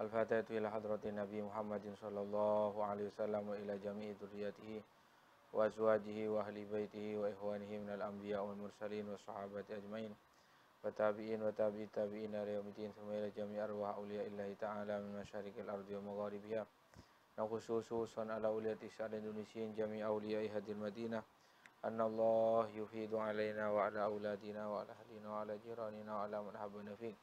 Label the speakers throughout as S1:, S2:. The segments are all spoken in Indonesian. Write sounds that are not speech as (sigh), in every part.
S1: الفاتحة إلى حضرة النبي محمد صلى الله عليه وسلم وإلى جميع ذريته وأزواجه وأهل بيته وإخوانه من الأنبياء والمرسلين والصحابة أجمعين وتابعين وتابعي التابعين إلى يوم الدين ثم إلى جميع أرواح أولياء الله تعالى من مشارق الأرض ومغاربها نخصوص خصوصا على أولياء الشعر الإندونيسيين جميع أولياء هذه المدينة أن الله يفيد علينا وعلى أولادنا وعلى أهلنا وعلى جيراننا وعلى من أحبنا فيه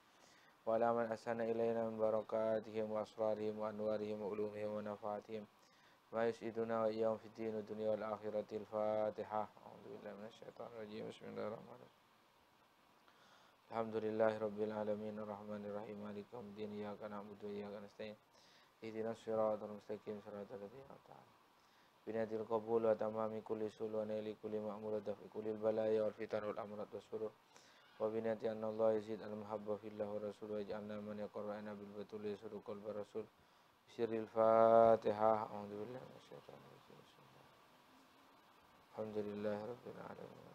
S1: وعلى من أسان إلينا من بركاتهم وأسرارهم وأنوارهم وعلومهم ونفعاتهم ويسعدنا وإياهم في الدين والدنيا والآخرة الفاتحة أعوذ بالله من الشيطان الرجيم بسم الله الرحمن الرحيم الحمد لله رب العالمين الرحمن الرحيم مالك يوم الدين إياك نعبد وإياك نستعين اهدنا الصراط المستقيم صراط الذين أنعمت عليهم بنية القبول وتمام كل ونيل كل مأمور ودفع كل البلايا والفتن والأمراض والسرور وبنات أن الله يزيد المحبة في الله ورسوله ويجعلنا من يقرأنا بالبتول يسر قلب رسول بسر الفاتحة أعوذ بالله من الشيطان الرجيم بسم الله الحمد لله رب العالمين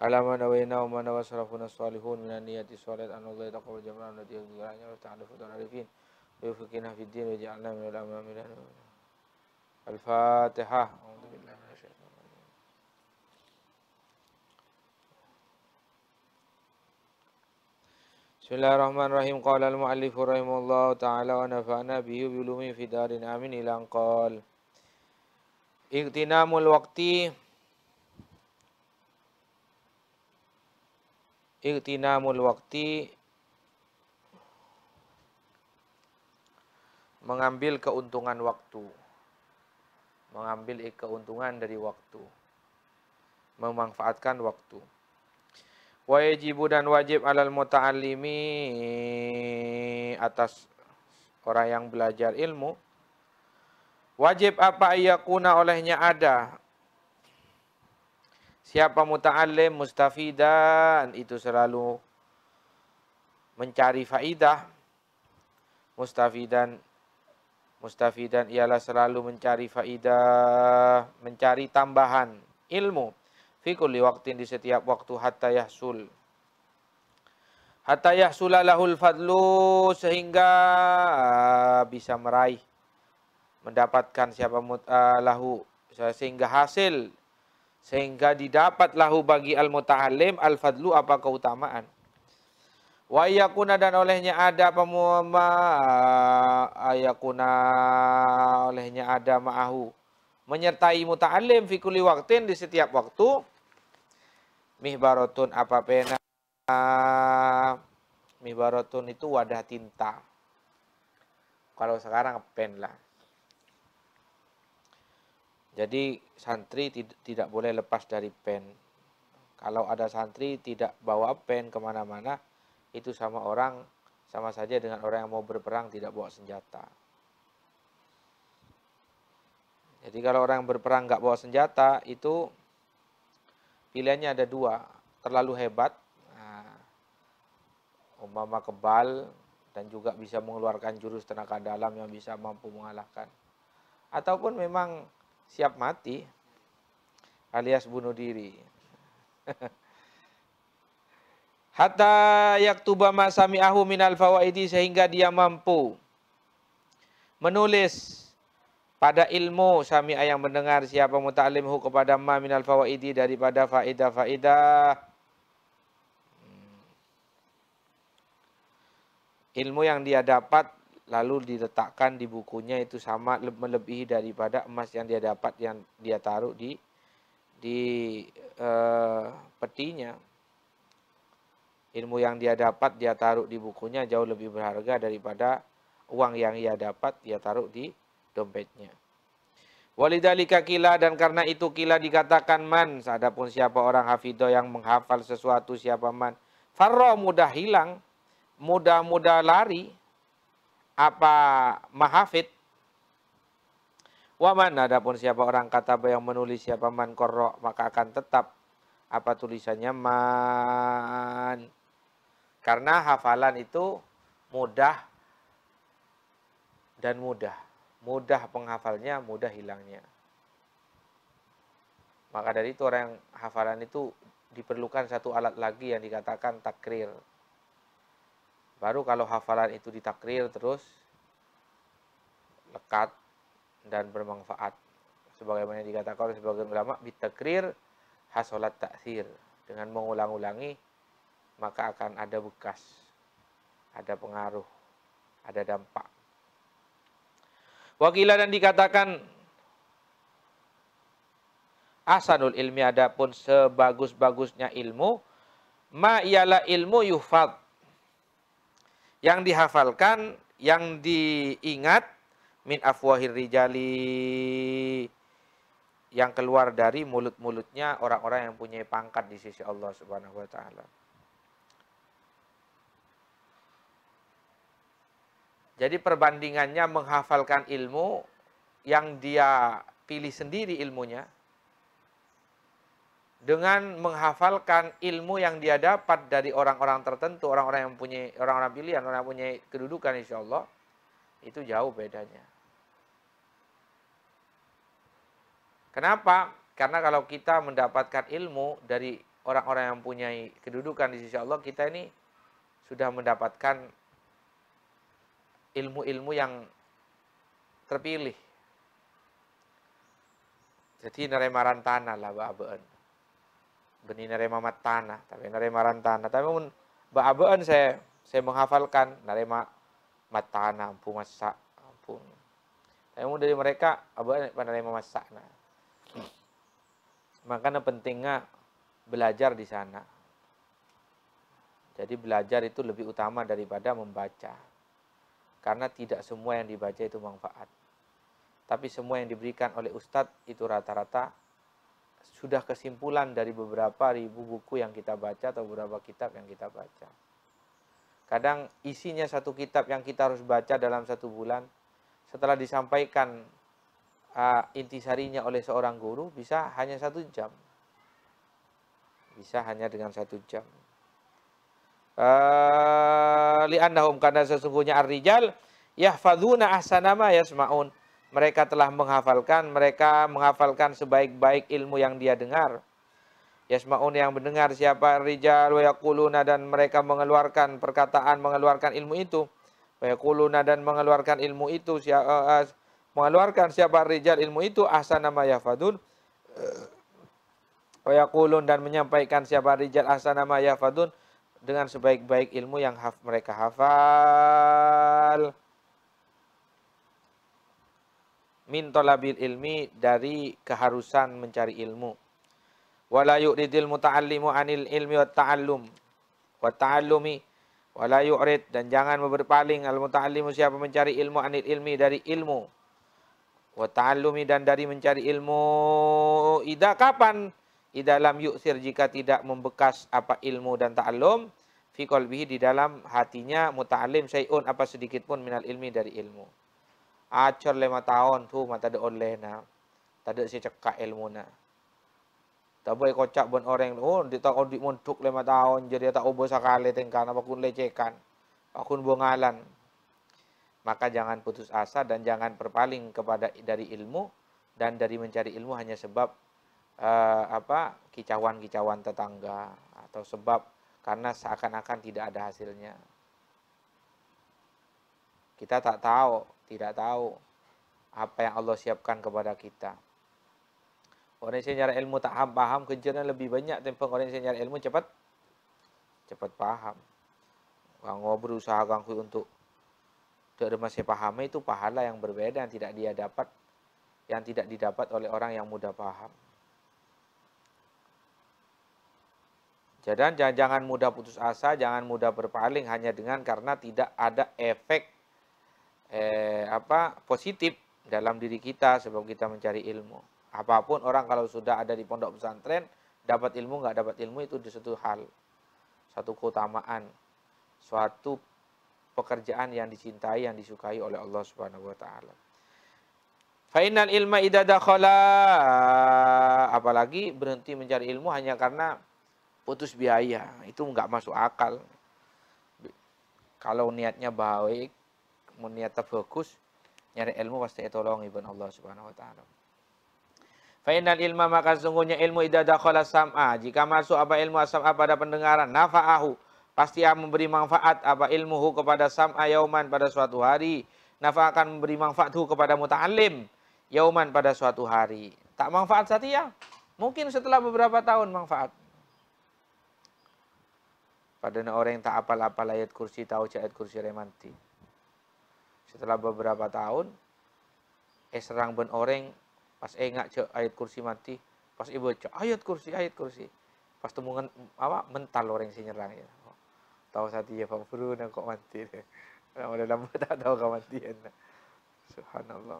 S1: على ما نوينا وما نوى صرفنا الصالحون من النية الصالحة أن الله يتقبل جميعا التي يجعلنا وتعالى فتح العارفين ويفقنا في الدين ويجعلنا من الأمام الفاتحة أعوذ بالله من Bismillahirrahmanirrahim. Qala al muallif rahimallahu ta'ala wa nafa'na bihi bi ulumi fi darin amin ila qal. Iktinamul waqti Iktinamul waqti mengambil keuntungan waktu. Mengambil keuntungan dari waktu. Memanfaatkan waktu. Wa yajibu dan wajib alal muta'allimi atas orang yang belajar ilmu. Wajib apa kuna olehnya ada. Siapa muta'allim mustafidan itu selalu mencari faidah. Mustafidan mustafidan ialah selalu mencari faidah, mencari tambahan ilmu fi kulli di setiap waktu hatta yahsul hatta lahul fadlu sehingga ah, bisa meraih mendapatkan siapa mut, uh, lahu sehingga hasil sehingga didapat lahu bagi al mutaalim al fadlu apa keutamaan wa yakuna dan olehnya ada pemuma ah, ayakuna olehnya ada ma'ahu menyertai muta'alim fi kulli waktin di setiap waktu mihbaratun apa pena mihbaratun itu wadah tinta kalau sekarang pen lah jadi santri tidak boleh lepas dari pen kalau ada santri tidak bawa pen kemana-mana itu sama orang sama saja dengan orang yang mau berperang tidak bawa senjata jadi kalau orang berperang nggak bawa senjata itu pilihannya ada dua, terlalu hebat, nah, umpama kebal dan juga bisa mengeluarkan jurus tenaga dalam yang bisa mampu mengalahkan, ataupun memang siap mati alias bunuh diri. (laughs) Hatta yaktuba masami'ahu minal fawaidi sehingga dia mampu menulis pada ilmu sami yang mendengar siapa muta'alimhu kepada ma minal fawaidi daripada faida faida hmm. Ilmu yang dia dapat lalu diletakkan di bukunya itu sama melebihi daripada emas yang dia dapat yang dia taruh di di uh, petinya. Ilmu yang dia dapat dia taruh di bukunya jauh lebih berharga daripada uang yang ia dapat dia taruh di dompetnya. Walidalika kila dan karena itu kila dikatakan man. Adapun siapa orang hafido yang menghafal sesuatu siapa man. Farro mudah hilang, mudah-mudah lari. Apa mahafid. Waman adapun siapa orang kata yang menulis siapa man korro maka akan tetap apa tulisannya man. Karena hafalan itu mudah dan mudah mudah penghafalnya, mudah hilangnya. Maka dari itu orang yang hafalan itu diperlukan satu alat lagi yang dikatakan takrir. Baru kalau hafalan itu ditakrir terus lekat dan bermanfaat. Sebagaimana dikatakan oleh sebagian ulama, bitakrir hasolat taksir. Dengan mengulang-ulangi, maka akan ada bekas, ada pengaruh, ada dampak. Wakilah dan dikatakan asanul ilmi adapun sebagus-bagusnya ilmu ma ialah ilmu yufad yang dihafalkan yang diingat min afwahir rijali yang keluar dari mulut-mulutnya orang-orang yang punya pangkat di sisi Allah Subhanahu wa taala. Jadi perbandingannya menghafalkan ilmu yang dia pilih sendiri ilmunya dengan menghafalkan ilmu yang dia dapat dari orang-orang tertentu, orang-orang yang punya orang-orang pilihan, orang yang punya kedudukan insya Allah, itu jauh bedanya. Kenapa? Karena kalau kita mendapatkan ilmu dari orang-orang yang punya kedudukan di sisi Allah, kita ini sudah mendapatkan ilmu-ilmu yang terpilih. Jadi neremaran tanah lah ba'abeen. Beni nerema tanah, tapi neremaran tanah. Tapi mun ba'abeen saya saya menghafalkan nerema mat tanah, masak, ampun. Tapi mun dari mereka abeen nerema masak. Nah. Makanya pentingnya belajar di sana. Jadi belajar itu lebih utama daripada membaca. Karena tidak semua yang dibaca itu manfaat. Tapi semua yang diberikan oleh Ustadz itu rata-rata sudah kesimpulan dari beberapa ribu buku yang kita baca atau beberapa kitab yang kita baca. Kadang isinya satu kitab yang kita harus baca dalam satu bulan, setelah disampaikan uh, intisarinya oleh seorang guru bisa hanya satu jam. Bisa hanya dengan satu jam. Eh, li annahum karena sesungguhnya ar-rijal yahfazuna ahsana ma yasmaun. Mereka telah menghafalkan, mereka menghafalkan sebaik-baik ilmu yang dia dengar. Yasmaun yang mendengar siapa rijal wa yaquluna dan mereka mengeluarkan perkataan mengeluarkan ilmu itu. Wa yaquluna dan mengeluarkan ilmu itu siapa eh, eh, mengeluarkan siapa rijal ilmu itu ahsana ma yahfadun. Wa yaqulun dan menyampaikan siapa rijal ahsana ma yahfadun dengan sebaik-baik ilmu yang haf mereka hafal min talabil ilmi dari keharusan mencari ilmu wala yuridil muta'allimu anil ilmi wa ta'allum wa ta'allumi wala yurid dan jangan berpaling al muta'allimu siapa mencari ilmu anil ilmi dari ilmu wa ta'allumi dan dari mencari ilmu ida kapan Idalam yuksir jika tidak membekas apa ilmu dan ta'allum. Fi qalbihi di dalam hatinya muta'alim syai'un apa sedikit pun minal ilmi dari ilmu. Acor lima tahun tu mata de na. Tadu si cekak ilmu na. Tak boleh kocak bon orang. Oh, dia tak di muntuk lima tahun. Jadi tak ubah sekali tingkan. Apa kun lecekan. Apa kun bongalan. Maka jangan putus asa dan jangan berpaling kepada dari ilmu. Dan dari mencari ilmu hanya sebab eh, apa kicauan-kicauan tetangga atau sebab karena seakan-akan tidak ada hasilnya. Kita tak tahu, tidak tahu apa yang Allah siapkan kepada kita. Orang yang nyari ilmu tak paham, paham kerjanya lebih banyak tempat orang yang nyari ilmu cepat cepat paham. Kang berusaha kang untuk tidak masih paham itu pahala yang berbeda yang tidak dia dapat yang tidak didapat oleh orang yang mudah paham. Jangan, jangan jangan mudah putus asa, jangan mudah berpaling hanya dengan karena tidak ada efek eh, apa positif dalam diri kita sebelum kita mencari ilmu. Apapun orang kalau sudah ada di pondok pesantren dapat ilmu nggak dapat ilmu itu di satu hal, satu keutamaan, suatu pekerjaan yang dicintai yang disukai oleh Allah Subhanahu wa taala. Final ilmu idadah apalagi berhenti mencari ilmu hanya karena putus biaya itu nggak masuk akal kalau niatnya baik mau niatnya bagus nyari ilmu pasti tolong ibu Allah subhanahu wa ta'ala Fainal ilma maka sungguhnya ilmu idza kholas sam'a jika masuk apa ilmu apa pada pendengaran nafa'ahu pasti akan memberi manfaat apa ilmuhu kepada sam'a yauman pada suatu hari nafa akan memberi manfaathu kepada muta'alim yauman pada suatu hari tak manfaat ya mungkin setelah beberapa tahun manfaat Padahal orang yang tak apal-apal ayat kursi tahu ayat kursi remanti. Setelah beberapa tahun, eh serang ben orang pas eh ngak cek ayat kursi mati, pas ibu cek ayat kursi ayat kursi, pas temungan apa mental orang si nyerang ya. Tahu saat ya pak Furu kok mati deh. Nah, udah lama tak tahu kau mati ya. Subhanallah.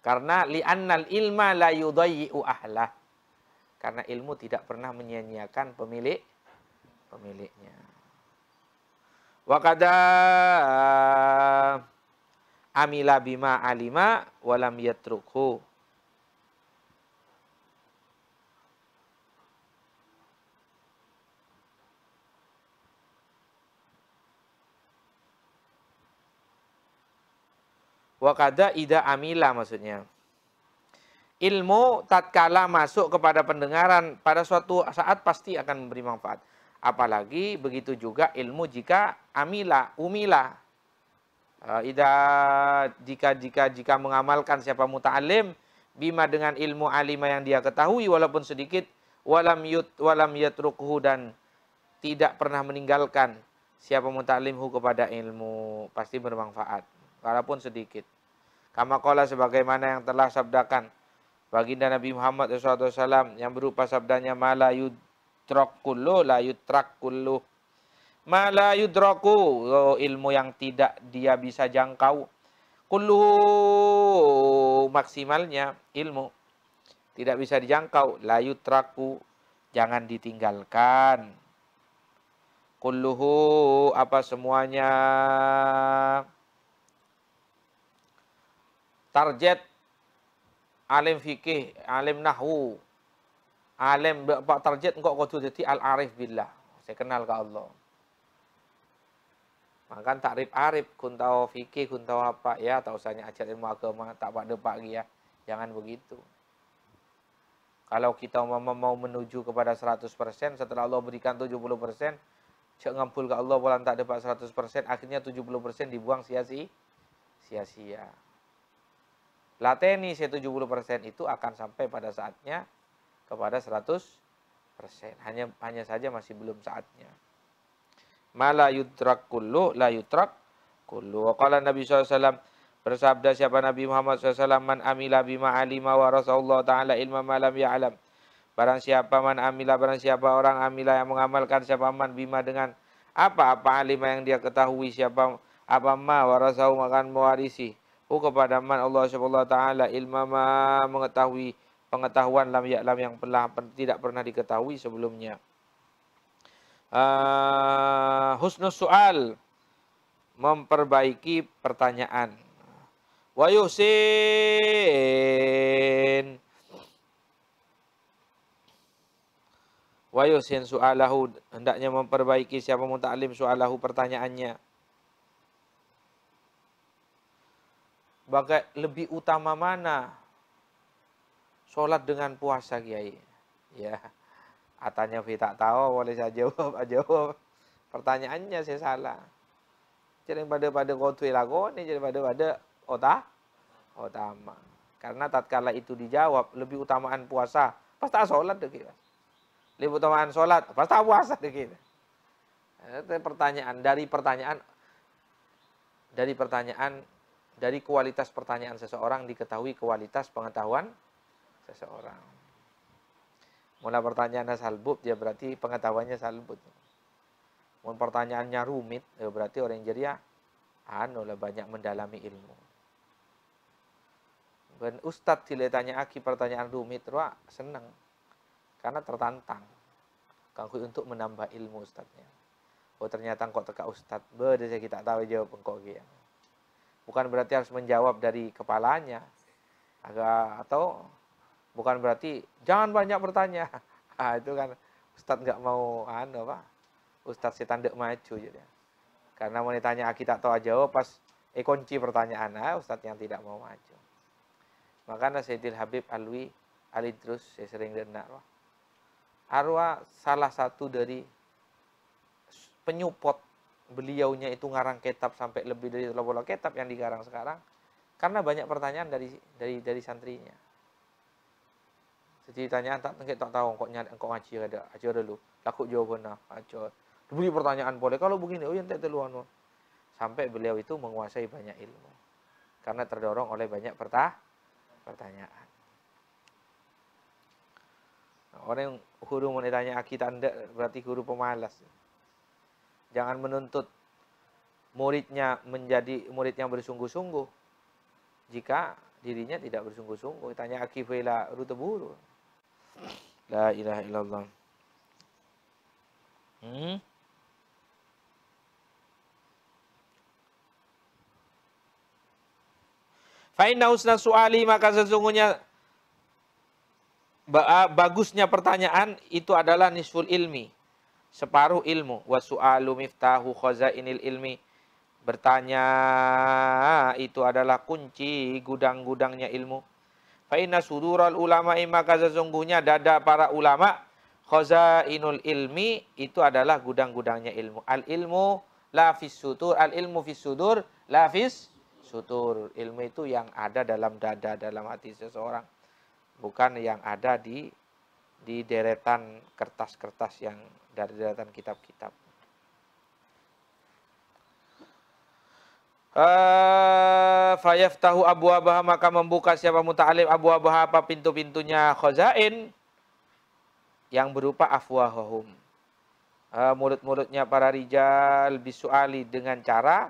S1: Karena li'annal ilma la yudayyi'u ahlah karena ilmu tidak pernah menyia-nyiakan pemilik pemiliknya. Wakada amila bima alima walam yatruku Wakada ida amila maksudnya ilmu tatkala masuk kepada pendengaran pada suatu saat pasti akan memberi manfaat. Apalagi begitu juga ilmu jika amila, umila. Eh, ida jika jika jika mengamalkan siapa muta'alim bima dengan ilmu alima yang dia ketahui walaupun sedikit walam yut walam yatrukhu dan tidak pernah meninggalkan siapa muta'alimhu kepada ilmu pasti bermanfaat walaupun sedikit. Kamakola sebagaimana yang telah sabdakan baginda Nabi Muhammad SAW yang berupa sabdanya mala yudrak kullu la yutrak mala yudraku oh, ilmu yang tidak dia bisa jangkau kullu maksimalnya ilmu tidak bisa dijangkau la yutraku jangan ditinggalkan kulluhu apa semuanya target alim fikih, alim nahwu, alim pak tarjid engkau kudu jadi al arif billah. Saya kenal ke Allah. maka tak arif, kun tahu fikih, kun tahu apa ya, tak usahnya ajar ilmu agama, tak pak depak ya. Jangan begitu. Kalau kita mau, mau menuju kepada 100%, setelah Allah berikan 70%, cek ngampul ke Allah, boleh tak dapat 100%, akhirnya 70% dibuang sia-sia. Sia-sia. Lateni 70% itu akan sampai pada saatnya kepada 100%. Hanya hanya saja masih belum saatnya. Mala yutrak kullu la yutrak kullu. Wa qala Nabi SAW bersabda siapa Nabi Muhammad SAW man amila bima alima wa rasulullah ta'ala ilma malam ya'alam. Barang siapa man amila, barang siapa orang amila yang mengamalkan siapa man bima dengan apa-apa alima yang dia ketahui siapa apa ma warasau makan mewarisi hu oh, kepada man Allah Subhanahu taala ilmama mengetahui pengetahuan lam ya'lam yang pernah tidak pernah diketahui sebelumnya. Uh, ah, husnus soal memperbaiki pertanyaan. Wa yusin wa yusin su'alahu hendaknya memperbaiki siapa muta'alim su'alahu pertanyaannya bagai lebih utama mana sholat dengan puasa kiai ya atanya Vi tak tahu boleh saya jawab jawab pertanyaannya saya salah jadi pada pada kau lagu ini jadi pada pada otak utama karena tatkala itu dijawab lebih utamaan puasa pas tak sholat deh kita lebih utamaan sholat pas tak puasa deh kita itu pertanyaan dari pertanyaan dari pertanyaan dari kualitas pertanyaan seseorang diketahui kualitas pengetahuan seseorang. Mula pertanyaannya salbut, dia berarti pengetahuannya salbut. Mula pertanyaannya rumit, ya berarti orang yang jeria, anu lah banyak mendalami ilmu. Ben Ustadz tidak tanya aki pertanyaan rumit, roa senang, Karena tertantang. Kangkui untuk menambah ilmu ustadnya. Oh ternyata engkau teka ustad beda saya kita tahu jawab engkau gitu bukan berarti harus menjawab dari kepalanya agak atau bukan berarti jangan banyak bertanya (laughs) ah, itu kan Ustadz nggak mau anu apa Ustadz setan dek maju jadi karena mau ditanya aki tak tahu jawab pas eh kunci pertanyaan ah, Ustadz yang tidak mau maju maka Sayyidil Habib Alwi Alidrus saya sering dengar arwah salah satu dari penyupot beliaunya itu ngarang kitab sampai lebih dari 80 kitab yang digarang sekarang karena banyak pertanyaan dari dari dari santrinya. Jadi tanya tak nggak tak tahu kok nyari kok ngaji ada aja dulu. Laku jawabannya aja, Diberi pertanyaan boleh kalau begini oh yang tak anu. Sampai beliau itu menguasai banyak ilmu. Karena terdorong oleh banyak pertah pertanyaan. Nah, orang yang guru mau ditanya akidah anda berarti guru pemalas. Jangan menuntut muridnya menjadi murid yang bersungguh-sungguh jika dirinya tidak bersungguh-sungguh. Tanya akifela ruteburu. La ilaha illallah. Hmm? Fa'inna usna su'ali maka sesungguhnya bagusnya pertanyaan itu adalah nisful ilmi separuh ilmu wasu'alu miftahu khazainil ilmi bertanya itu adalah kunci gudang-gudangnya ilmu fa inna sudural ulama maka sesungguhnya dada para ulama khazainul ilmi itu adalah gudang-gudangnya ilmu al ilmu la fis sudur al ilmu fis sudur la fis sutur ilmu itu yang ada dalam dada dalam hati seseorang bukan yang ada di di deretan kertas-kertas yang dari deretan kitab-kitab. Eh, Fayaf tahu Abu Abah maka membuka siapa muta'alim Abu Abah apa pintu-pintunya Khazain yang berupa afwahum Uh, Mulut-mulutnya para rijal bisuali dengan cara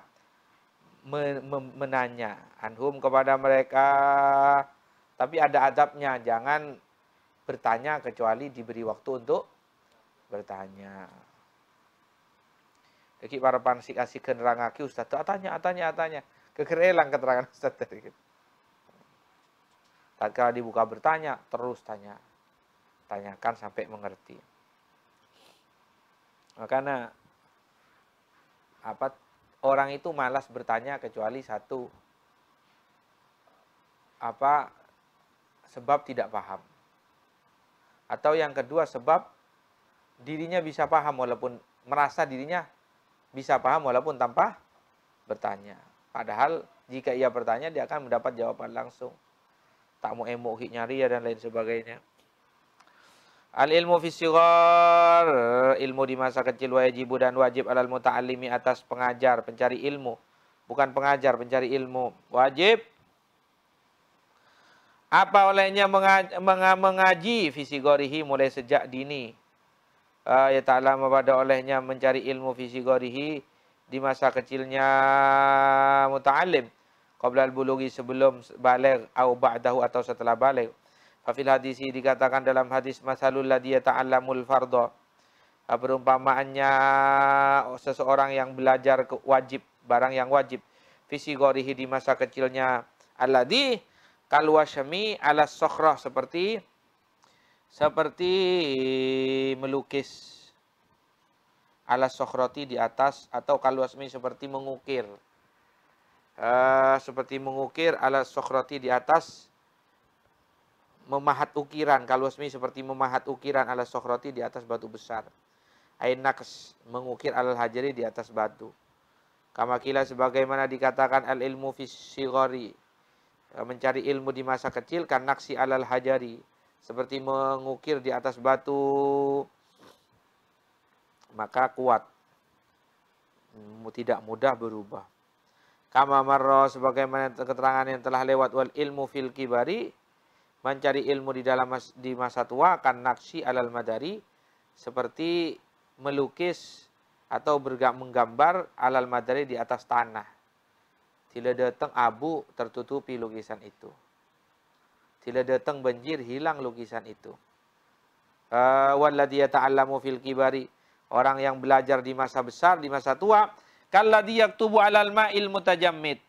S1: menanya anhum kepada mereka tapi ada adabnya jangan bertanya kecuali diberi waktu untuk bertanya. Jadi para pansi kasih kenerang aki Ustaz, atanya atanya tanya. Keker keterangan Ustaz tadi. Tatkala dibuka bertanya, terus tanya. Tanyakan sampai mengerti. Makanya apa orang itu malas bertanya kecuali satu apa sebab tidak paham. Atau yang kedua sebab dirinya bisa paham walaupun merasa dirinya bisa paham walaupun tanpa bertanya. Padahal jika ia bertanya dia akan mendapat jawaban langsung. Tak mau emok ya dan lain sebagainya. Al ilmu fisikor, ilmu di masa kecil wajib dan wajib alal muta'alimi atas pengajar, pencari ilmu. Bukan pengajar, pencari ilmu. Wajib apa olehnya mengaji, mengaji mulai sejak dini uh, ya ta'ala mabada olehnya mencari ilmu fisigorihi di masa kecilnya muta'alim qabla al-bulughi sebelum baligh au ba'dahu atau setelah baligh Fafil hadisi dikatakan dalam hadis masalul ladhi yata'allamul fardha. Ah, perumpamaannya seseorang yang belajar ke wajib, barang yang wajib. fisikorihi di masa kecilnya. Alladhi kalwashami ala sokroh seperti seperti melukis alas sokroti di atas atau asmi seperti mengukir. Uh, seperti mengukir alas sokroti di atas memahat ukiran asmi seperti memahat ukiran alas sokroti di atas batu besar. Ainaks mengukir alal hajari di atas batu. Kamakila sebagaimana dikatakan al ilmu fisigori eh, mencari ilmu di masa kecil karena naksi alal hajari seperti mengukir di atas batu maka kuat tidak mudah berubah kama marra sebagaimana keterangan yang telah lewat wal ilmu fil kibari mencari ilmu di dalam mas, di masa tua akan naksi alal madari seperti melukis atau bergam menggambar alal madari di atas tanah. Tidak datang abu tertutupi lukisan itu. Sila datang banjir, hilang lukisan itu. Ah, walladhi ta'allamu fil kibari. Orang yang belajar di masa besar, di masa tua. Kalladhi yaktubu alal ma'il mutajammid.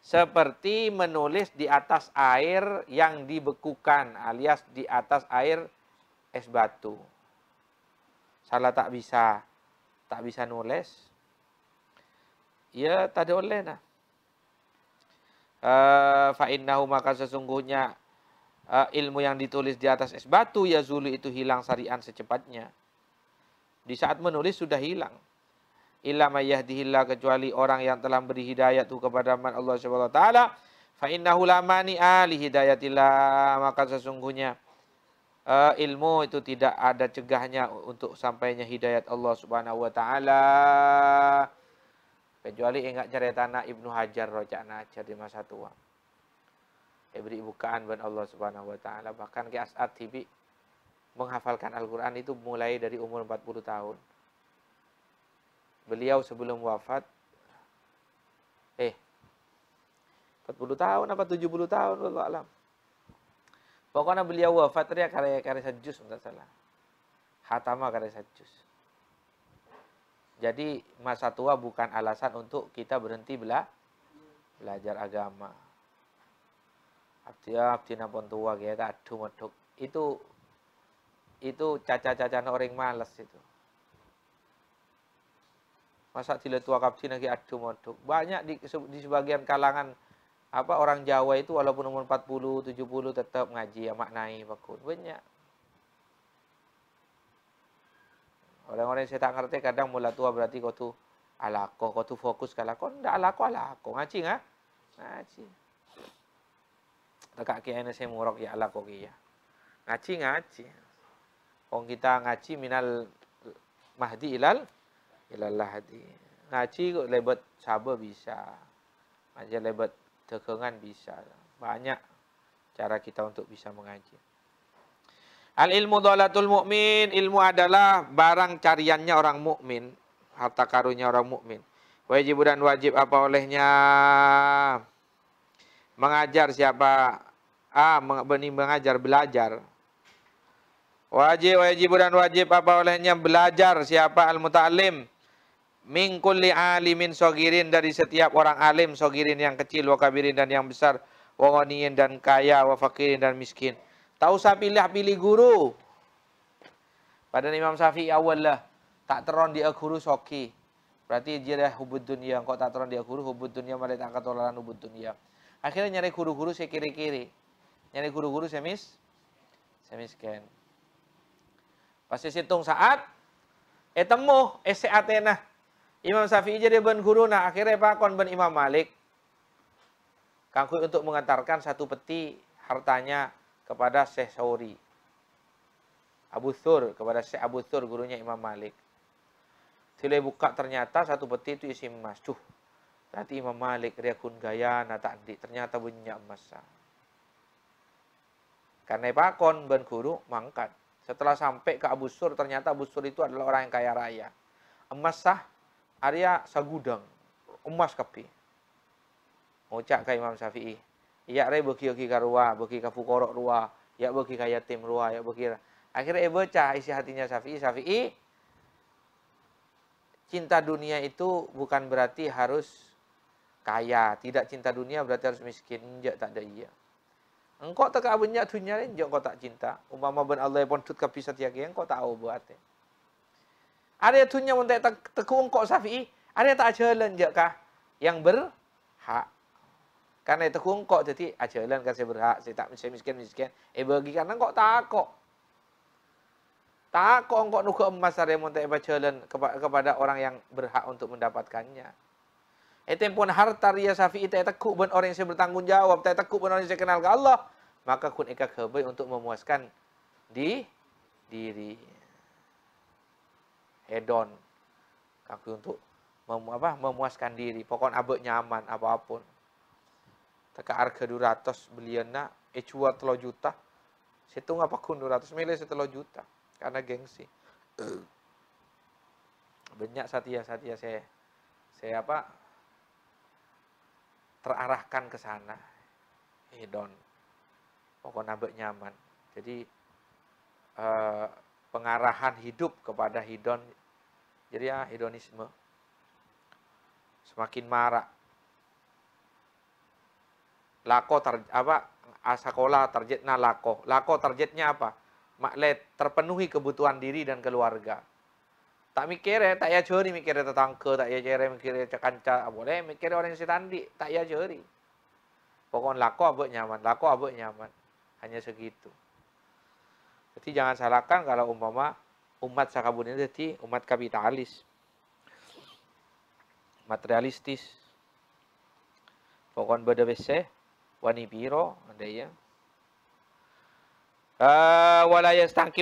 S1: Seperti menulis di atas air yang dibekukan alias di atas air es batu. Salah tak bisa, tak bisa nulis. Ya, tak ada oleh nah. Uh, ah, fa innahu maka sesungguhnya uh, ilmu yang ditulis di atas es batu ya zulu itu hilang sarian secepatnya. Di saat menulis sudah hilang. Ilama yahdihillah kecuali orang yang telah beri hidayat tu kepada man Allah Subhanahu wa taala fa innahu lamani ali hidayatillah maka sesungguhnya uh, ilmu itu tidak ada cegahnya untuk sampainya hidayat Allah Subhanahu wa taala. Kecuali ingat cerita Ibnu Hajar rojak najar di masa tua diberi bukaan buat Allah Subhanahu wa taala bahkan Ki As'ad Tibi menghafalkan Al-Qur'an itu mulai dari umur 40 tahun. Beliau sebelum wafat eh 40 tahun apa 70 tahun Allah alam. Pokoknya beliau wafat dia karya karya sajus enggak salah. Hatama karya sajus. Jadi masa tua bukan alasan untuk kita berhenti bela belajar agama Abdi abdia abdina pontua ya adu meduk itu itu caca-caca orang malas itu masa tidak tua kapsi lagi adu meduk banyak di, di sebagian kalangan apa orang Jawa itu walaupun umur 40 70 tetap ngaji ya maknai pakun banyak orang-orang saya tak ngerti kadang mula tua berarti kau tu alako kau tu fokus kalau kau ndak alako alako ngaji nggak ngaji teka kiai saya murok ya ala kok iya. Ngaji ngaji. Wong kita ngaji minal mahdi ilal ilal lahdi. Ngaji kok lebat sabo bisa. Ngaji lebat tekengan bisa. Banyak cara kita untuk bisa mengaji. Al ilmu dolatul mukmin, ilmu adalah barang cariannya orang mukmin, harta karunnya orang mukmin. Wajib dan wajib apa olehnya? mengajar siapa A mengajar belajar wajib wajib dan wajib apa olehnya belajar siapa al mutalim mingkuli alimin sogirin dari setiap orang alim sogirin yang kecil wakabirin dan yang besar wa dan kaya wafakirin dan miskin tak usah pilih-pilih guru pada Imam Syafi'i awal lah tak teron dia guru soki berarti dia dah hubud dunia kok tak teron dia guru hubud dunia malah tak ketolaran hubud dunia Akhirnya nyari guru-guru saya kiri-kiri. Nyari guru-guru saya mis, saya miskin. Pas saya hitung saat, eh temu, eh Atena. Imam Syafi'i jadi ben guru, nah akhirnya Pak Kon ben Imam Malik. Kangkui untuk mengantarkan satu peti hartanya kepada Syekh Sauri. Abu Thur, kepada Syekh Abu Thur, gurunya Imam Malik. Tilai buka ternyata satu peti itu isi emas. Cuh, Tadi Imam Malik riakun Nata tadi ternyata bunyinya emasa. Karena pakon ben guru mangkat. Setelah sampai ke Abu Sur, ternyata Abu Sur itu adalah orang yang kaya raya. Emas sah, Arya sagudang, emas kepi. Ngucak ke Imam Syafi'i. Iya, re bagi iya, bagi karua, iya, bagi ka fukorok rua, ya bagi kaya tim rua, ya bagi. Akhirnya baca isi hatinya Syafi'i, Syafi'i cinta dunia itu bukan berarti harus kaya. Tidak cinta dunia berarti harus miskin. Enggak tak ada iya. Engkau tak abenya dunia ni kau tak cinta. Umama ben Allah pun tut kapisat yaki engkau tak tahu buat. Ada dunia pun tak teku engkau safi, ada tak ajaran jauh kah yang berhak. Karena itu engkau jadi ajalan ah, kan saya berhak, saya tak saya miskin miskin. Eh bagi karena engkau tak kok. Tak kok engkau nuku emas ada mun tak kepada orang yang berhak untuk mendapatkannya. Itu pun harta ria syafi'i tak tekuk pun orang yang bertanggung jawab. Tak tekuk pun orang yang kenal ke Allah. Maka kun ikat kebaik untuk memuaskan di diri. Hedon. Kaki untuk memu apa, memuaskan diri. Pokoknya abek nyaman apapun. Teka harga 200 beli Eh cua telo juta. Situ ngapa kun 200 milih setelo juta. Karena gengsi. (clears throat) Banyak satia-satia saya. Saya apa? terarahkan ke sana hedon pokoknya nabek nyaman jadi eh, pengarahan hidup kepada hedon jadi ya hedonisme semakin marak lako tar, apa asakola targetnya lako lako targetnya apa maklet terpenuhi kebutuhan diri dan keluarga tak mikir ya, tak ya curi mikirnya eh tetangga tak ya mikir mikirnya eh cekanca ah, boleh mikir orang si tandi tak ya curi. pokoknya laku abuk nyaman laku abuk nyaman hanya segitu jadi jangan salahkan kalau umpama umat sakabun ini jadi umat kapitalis materialistis pokoknya beda WC, wani biro ada ya Uh, ah, wala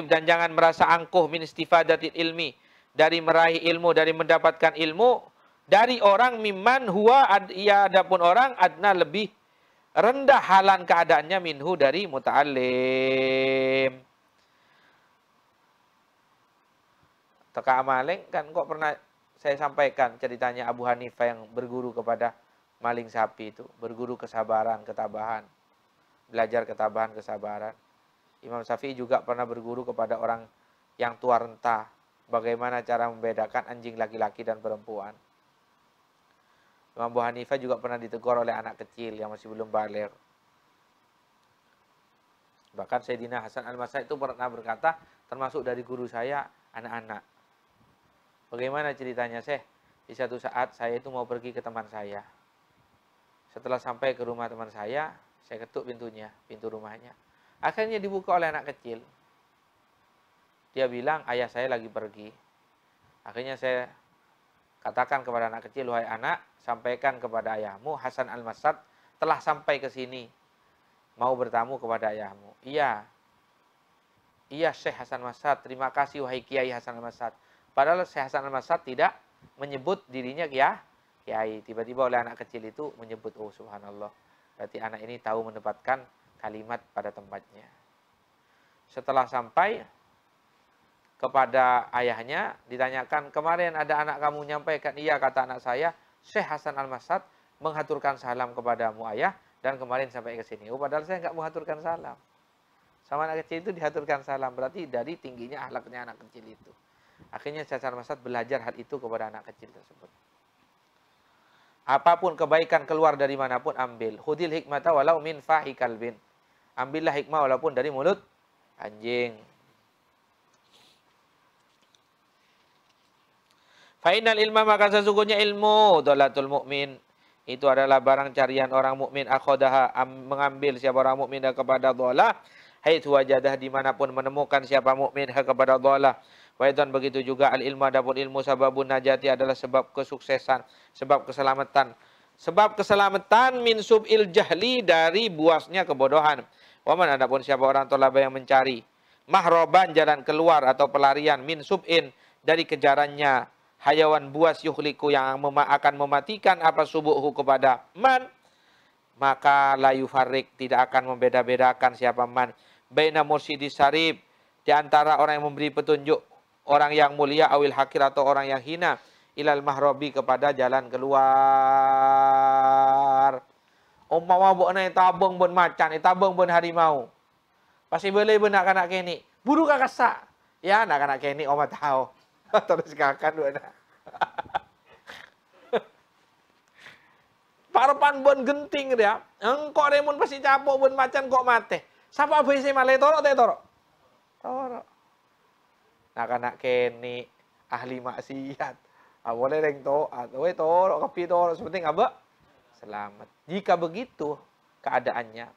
S1: dan jangan merasa angkuh min istifadatil ilmi dari meraih ilmu, dari mendapatkan ilmu dari orang miman huwa ad, ya adapun orang adna lebih rendah halan keadaannya minhu dari muta'alim. Teka Amalek kan kok pernah saya sampaikan ceritanya Abu Hanifah yang berguru kepada maling sapi itu. Berguru kesabaran, ketabahan. Belajar ketabahan, kesabaran. Imam Syafi'i juga pernah berguru kepada orang yang tua rentah. Bagaimana cara membedakan anjing laki-laki dan perempuan. Imam Abu Hanifah juga pernah ditegur oleh anak kecil yang masih belum balik. Bahkan Sayyidina Hasan Al-Masai itu pernah berkata, termasuk dari guru saya, anak-anak. Bagaimana ceritanya, Syekh? Di satu saat saya itu mau pergi ke teman saya. Setelah sampai ke rumah teman saya, saya ketuk pintunya, pintu rumahnya. Akhirnya dibuka oleh anak kecil dia bilang ayah saya lagi pergi. Akhirnya saya katakan kepada anak kecil, wahai anak, sampaikan kepada ayahmu Hasan al Masad telah sampai ke sini mau bertamu kepada ayahmu. Iya, iya Syekh Hasan Al Masad, terima kasih wahai Kiai Hasan al Masad. Padahal Syekh Hasan al Masad tidak menyebut dirinya ya Kiai. Tiba-tiba oleh anak kecil itu menyebut, oh subhanallah. Berarti anak ini tahu menempatkan kalimat pada tempatnya. Setelah sampai, kepada ayahnya, ditanyakan, kemarin ada anak kamu nyampaikan iya kata anak saya, Syekh Hasan Al-Masad menghaturkan salam kepadamu ayah, dan kemarin sampai ke sini. Oh, padahal saya nggak menghaturkan salam. Sama anak kecil itu dihaturkan salam, berarti dari tingginya ahlaknya anak kecil itu. Akhirnya Syekh Hasan Al-Masad belajar hal itu kepada anak kecil tersebut. Apapun kebaikan keluar dari manapun ambil. Hudil hikmata walau min fahikal bin Ambillah hikmah walaupun dari mulut anjing. Fainal ilma maka sesungguhnya ilmu dolatul mukmin itu adalah barang carian orang mukmin akhodaha mengambil siapa orang mukmin kepada dolah tua jadah dimanapun menemukan siapa mukmin kepada dolah Waidon begitu juga al ilmu adapun ilmu sababun najati adalah sebab kesuksesan sebab keselamatan sebab keselamatan min subil jahli dari buasnya kebodohan waman adapun siapa orang tolaba yang mencari mahroban jalan keluar atau pelarian min subin dari kejarannya hayawan buas yuhliku yang mema akan mematikan apa subuhku kepada man maka layu farik tidak akan membeda-bedakan siapa man baina mursidi sarib di antara orang yang memberi petunjuk orang yang mulia awil hakir atau orang yang hina ilal mahrobi kepada jalan keluar umpama buat naik tabung buat macan tabung buat harimau pasti boleh benak anak kini buru kakak ya nak anak kini oma tahu terus kakan wana. Parpan bon genting dia. Engkau remun pasti capok bon macan kok mate. Sapa bisa malah torok te torok. Torok. Nak anak keni ahli maksiat. Awalnya ah, yang toat. Woi torok kepi seperti sepenting apa? Selamat. Jika begitu keadaannya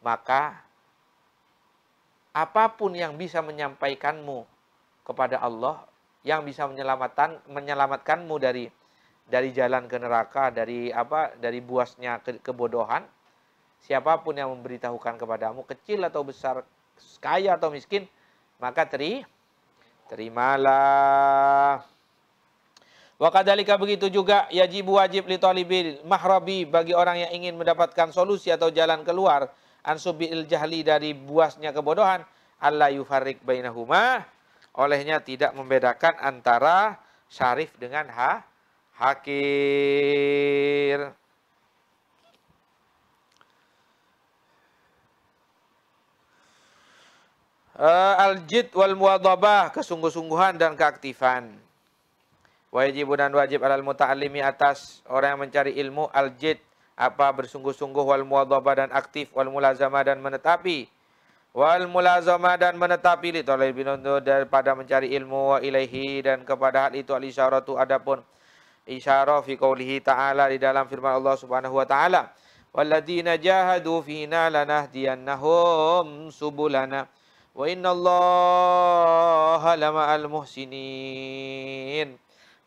S1: maka apapun yang bisa menyampaikanmu kepada Allah yang bisa menyelamatkan menyelamatkanmu dari dari jalan ke neraka, dari apa? dari buasnya ke, kebodohan. Siapapun yang memberitahukan kepadamu kecil atau besar, kaya atau miskin, maka teri terimalah. wakadalika begitu juga yajibu wajib li talibil mahrabi bagi orang yang ingin mendapatkan solusi atau jalan keluar ansubil jahli dari buasnya kebodohan Allah yufarik bainahuma olehnya tidak membedakan antara syarif dengan ha hakir. Uh, Al-jid wal muadabah kesungguh-sungguhan dan keaktifan. Wajib dan wajib alal muta'alimi atas orang yang mencari ilmu al-jid. Apa bersungguh-sungguh wal muadabah dan aktif wal mulazamah dan menetapi wal mulazamah dan menetapi li talib bin daripada mencari ilmu wa ilaihi dan kepada hal itu al isyaratu adapun isyarah fi qoulihi ta'ala di dalam firman Allah Subhanahu wa ta'ala walladzina jahadu fina lanahdiyannahum subulana wa innallaha lama al muhsinin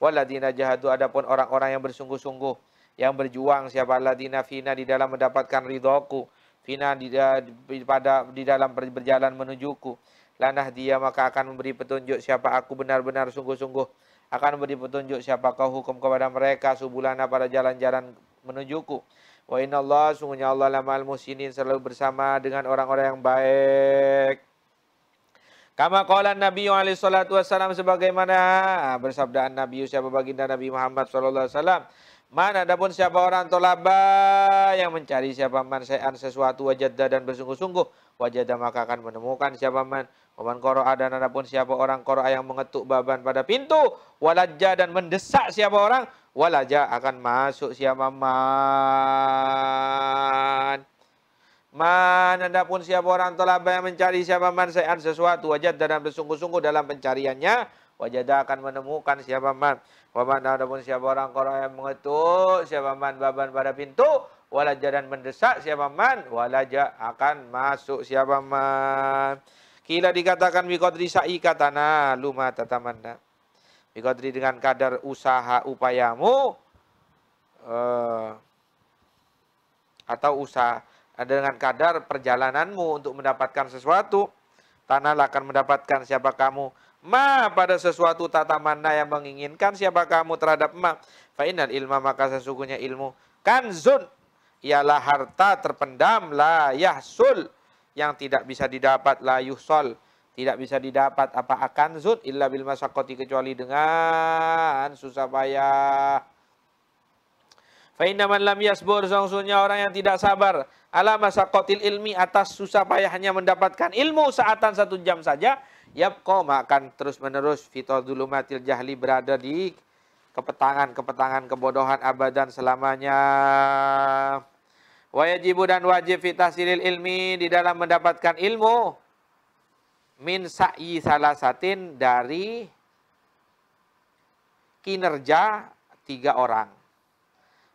S1: walladzina jahadu adapun orang-orang yang bersungguh-sungguh yang berjuang siapa alladzina fina di dalam mendapatkan ridhoku. fina eh, di, pada di dalam berjalan menujuku lanah dia maka akan memberi petunjuk siapa aku benar-benar sungguh-sungguh akan memberi petunjuk siapa kau hukum kepada mereka subulana pada jalan-jalan menujuku wa inna Allah sungguhnya Allah lamal musinin selalu bersama dengan orang-orang yang baik Kama qala Nabi alaihi salatu wasallam sebagaimana bersabdaan Nabi siapa baginda Nabi Muhammad sallallahu alaihi wasallam Man adapun siapa orang tolaba yang mencari siapa man sayan sesuatu wajadda dan bersungguh-sungguh wajadda maka akan menemukan siapa man Waman koro dan adapun siapa orang koro yang mengetuk baban pada pintu walaja dan mendesak siapa orang walaja akan masuk siapa man Man adapun siapa orang tolaba yang mencari siapa man sayan sesuatu wajadda dan bersungguh-sungguh dalam pencariannya wajada akan menemukan siapa man Waman adapun siapa orang korang yang mengetuk, siapa man baban pada pintu, walaja dan mendesak siapa man, walaja akan masuk siapa man. Kila dikatakan Mikodri sa'i katana luma tatamanda. Mikodri dengan kadar usaha upayamu, uh, atau usaha eh, dengan kadar perjalananmu untuk mendapatkan sesuatu, tanah akan mendapatkan siapa kamu ma pada sesuatu tata mana yang menginginkan siapa kamu terhadap ma fainal ilma maka sesungguhnya ilmu kanzun ialah harta terpendam la yahsul yang tidak bisa didapat la yuhsal tidak bisa didapat apa akan zut illa bil masakoti kecuali dengan susah payah. Fa inna man lam yasbur sungsunya orang yang tidak sabar ala masakotil ilmi atas susah payahnya mendapatkan ilmu saatan satu jam saja kok akan terus-menerus dulu matil jahli berada di kepetangan-kepetangan kebodohan abadan selamanya. Wajibu dan wajib fitasilil ilmi di dalam mendapatkan ilmu min sa'i salah satin dari kinerja tiga orang.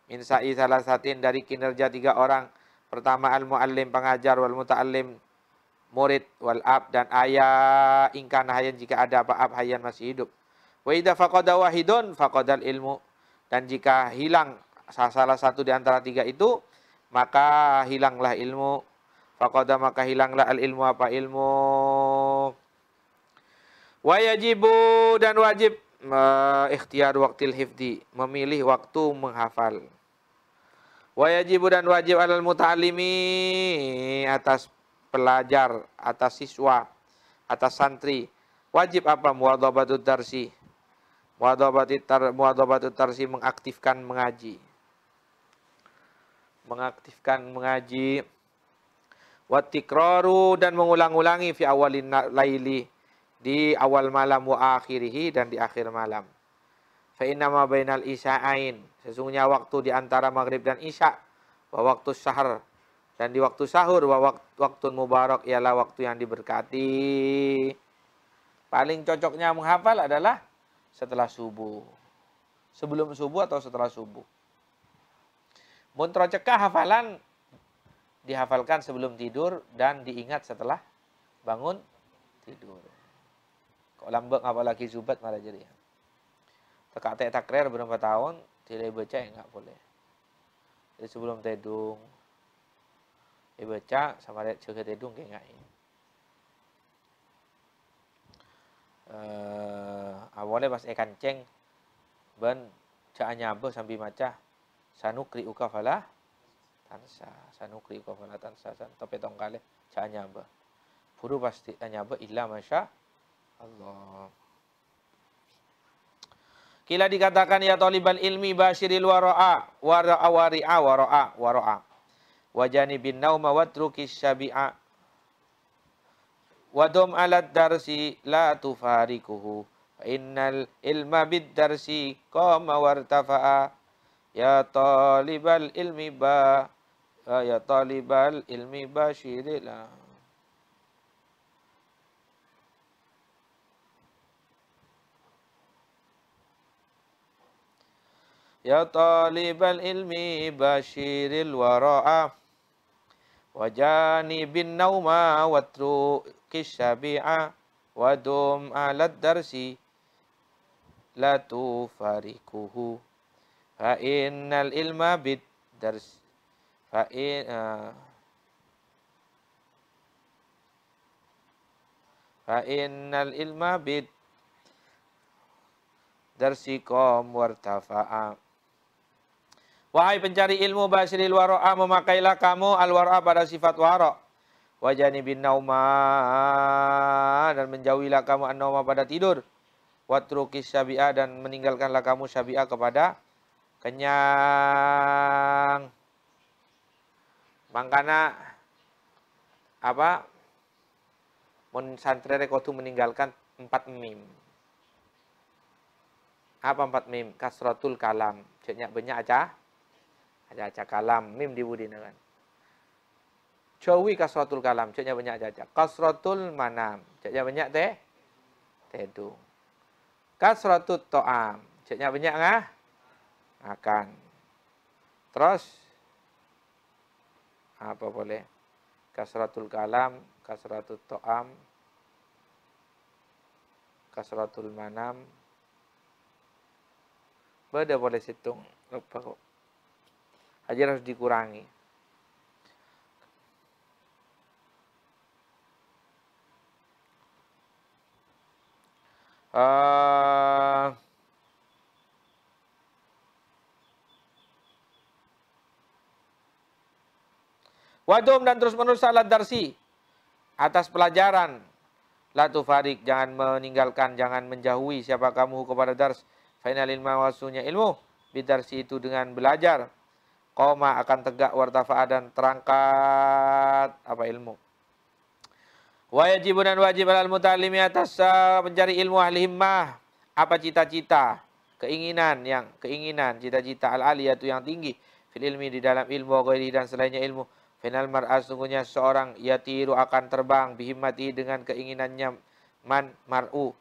S1: Min sa'i salah satin dari kinerja tiga orang. Pertama al-muallim pengajar wal muta'allim murid wal ab dan ayah ingkana hayan jika ada apa ab hayan masih hidup. Wa idza faqada wahidun faqadal ilmu dan jika hilang salah satu di antara tiga itu maka hilanglah ilmu. Faqada maka hilanglah al ilmu apa ilmu. Wa yajibu dan wajib uh, ikhtiar waktil hifdi memilih waktu menghafal. Wa yajibu dan wajib alal mutalimi atas pelajar, atas siswa, atas santri. Wajib apa? muadzabatut tarsi Muadzabatut tarsi mengaktifkan mengaji. Mengaktifkan mengaji. Watikroru dan mengulang-ulangi fi awalin laili. Di awal malam wa akhirihi dan di akhir malam. Fa nama bainal isya'ain. Sesungguhnya waktu di antara maghrib dan isya. Wa waktu syahr dan di waktu sahur, wa waktu mubarak ialah waktu yang diberkati. Paling cocoknya menghafal adalah setelah subuh. Sebelum subuh atau setelah subuh. Mun cekah hafalan dihafalkan sebelum tidur dan diingat setelah bangun tidur. Kok lambek apa lagi zubat malah jadi. Tekak tek takrir berapa tahun, tidak baca ya nggak boleh. Jadi sebelum tidur, dibaca sama lihat juga tedung kayak ngai uh, eh, awalnya pas ikan ceng ben caan nyabe sambi maca sanukri uka falah tansa sanukri uka falah tansa san tope tongkale caan nyabe puru pasti eh, nyabe illa masya Allah Kila dikatakan ya tolibal ilmi basiril wara'a wara'a wari'a wara'a wara'a wajani bin nauma watruki syabi'a wadom alat darsi la tufarikuhu innal ilma bid darsi qama wartafa'a ya talibal ilmi ba eh, ya talibal ilmi bashirila Ya talibal ilmi bashiril wara'a وجانب النوم واترك الشبيع ودم على الدرس لا تفارقه فإن العلم بالدرس فإن آه، فإن العلم بالدرس قام وارتفع Wahai pencari ilmu basiril waro'a, memakailah kamu al waroa pada sifat waro' Wajani bin nauma dan menjauhilah kamu an nauma pada tidur. Watrukis syabi'ah dan meninggalkanlah kamu syabi'ah kepada kenyang. Mangkana apa? Mun santri rekotu meninggalkan empat mim. Apa empat mim? Kasratul kalam. banyak banyak aja Jajak kalam, mim dibudinakan. Lah Cawi kasratul kalam, cuknya banyak jajak. Kasratul manam, cuknya banyak teh, tedu. Kasratul to'am, cuknya banyak ngah, makan. Terus, apa boleh? Kasratul kalam, kasratul to'am, kasratul manam. Bada boleh situng, lupa kok. Ajar harus dikurangi. Uh, Wadum dan terus-menerus salat darsi atas pelajaran. Latu farik, jangan meninggalkan, jangan menjauhi siapa kamu kepada dars. Final ilmu wasunya ilmu. Bidarsi itu dengan belajar. Koma akan tegak wartafa'a dan terangkat apa ilmu. Wajib dan wajib alal mutalimi atas eh, mencari ilmu ahli himmah. Apa cita-cita? Keinginan yang keinginan, cita-cita al-aliyatu yang tinggi. Fil ilmi di dalam ilmu, ghairi dan selainnya ilmu. Final mar'ah sungguhnya seorang yatiru akan terbang bihimmati dengan keinginannya man mar'u.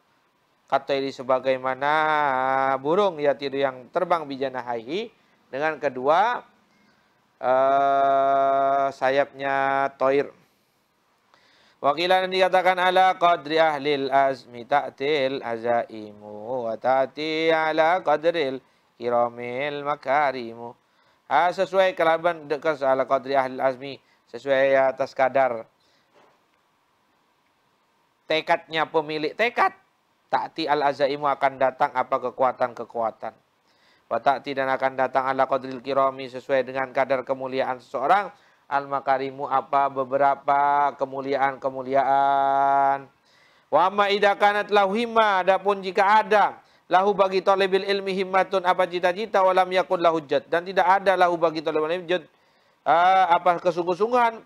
S1: Katoili sebagaimana burung yatiru yang terbang bijanahaihi dengan kedua uh, sayapnya toir. Wakilan dikatakan ala qadri ahlil azmi ta'til azaimu wa ta'ti ala qadril kiramil makarimu. Ha, sesuai kelaban dekat ala qadri ahlil azmi. Sesuai atas kadar tekadnya pemilik tekad. Ta'ti al azaimu akan datang apa kekuatan-kekuatan. Wa dan akan datang ala qadril kirami sesuai dengan kadar kemuliaan seseorang. Al makarimu apa beberapa kemuliaan-kemuliaan. Wa ma idza kanat himma adapun jika ada lahu bagi talibil ilmi himmatun apa cita-cita walam yakun lahu dan tidak ada lahu bagi talibil ilmi jad ah, apa kesungguh-sungguhan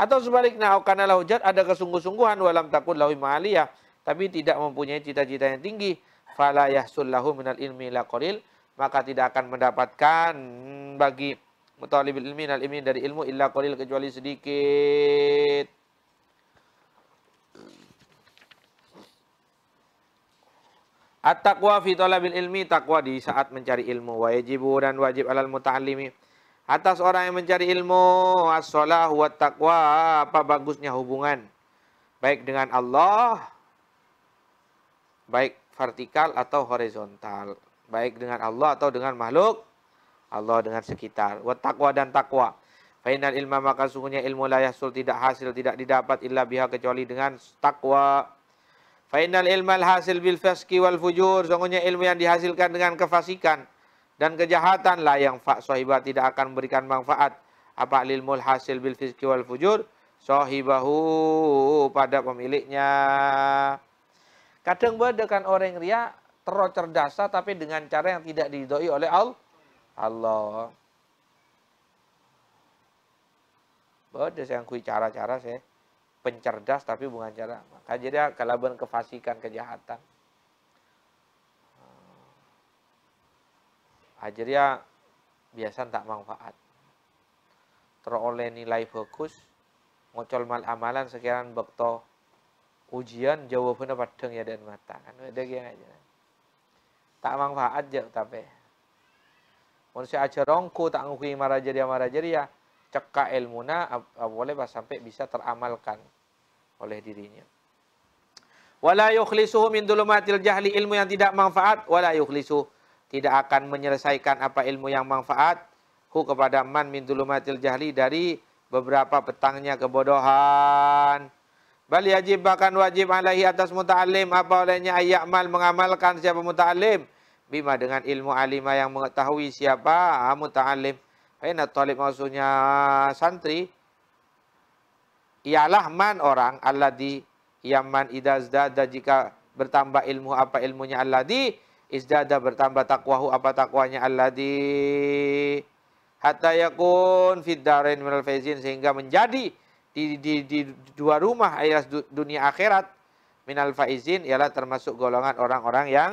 S1: atau sebaliknya kana lahu ada kesungguh-sungguhan walam takun lahu maliyah tapi tidak mempunyai cita-cita yang tinggi fala yahsul lahu minal ilmi la qalil maka tidak akan mendapatkan bagi mutalib ilmi al ilmi dari ilmu illa qalil kecuali sedikit. At-taqwa fi talabil ilmi takwa di saat mencari ilmu yajibu dan wajib alal muta'allimi atas orang yang mencari ilmu as-shalah wa taqwa apa bagusnya hubungan baik dengan Allah baik vertikal atau horizontal baik dengan Allah atau dengan makhluk Allah dengan sekitar wa taqwa dan takwa Fainal ilma maka sungguhnya ilmu la yahsul tidak hasil tidak didapat illa biha kecuali dengan takwa. Fainal ilma hasil bil faski wal fujur sungguhnya ilmu yang dihasilkan dengan kefasikan dan kejahatan lah yang fa sahiba tidak akan memberikan manfaat apa ilmu hasil bil faski wal fujur sahibahu pada pemiliknya. Kadang ada kan orang riak teror cerdasa tapi dengan cara yang tidak didoi oleh Allah. Bodoh saya kui cara-cara saya pencerdas tapi bukan cara. Maka jadi kalaban kefasikan kejahatan. Ajaria ah, ya biasa tak manfaat. Teroleh nilai fokus, ngocol mal amalan sekian bekto ujian jawabannya padang ya dan mata kan ada yang aja tak manfaat je tapi mun si rongku tak ngukui marajeria marajeria cekak ilmuna boleh pas sampai bisa teramalkan oleh dirinya wala yukhlisuhu min dulumatil jahli ilmu yang tidak manfaat wala tidak akan menyelesaikan apa ilmu yang manfaat hu kepada man min dulumatil jahli dari beberapa petangnya kebodohan Bal yajib bahkan wajib alaihi atas muta'alim apa olehnya mal mengamalkan siapa muta'alim. Bima dengan ilmu alimah yang mengetahui siapa ah, muta'alim. Faina talib maksudnya santri. Ialah man orang Allah di yaman idazdada jika bertambah ilmu apa ilmunya Allah di izdada bertambah takwahu apa takwanya Allah di hatta yakun fid darin minal faizin sehingga menjadi di, di, di dua rumah alias dunia akhirat minal faizin ialah termasuk golongan orang-orang yang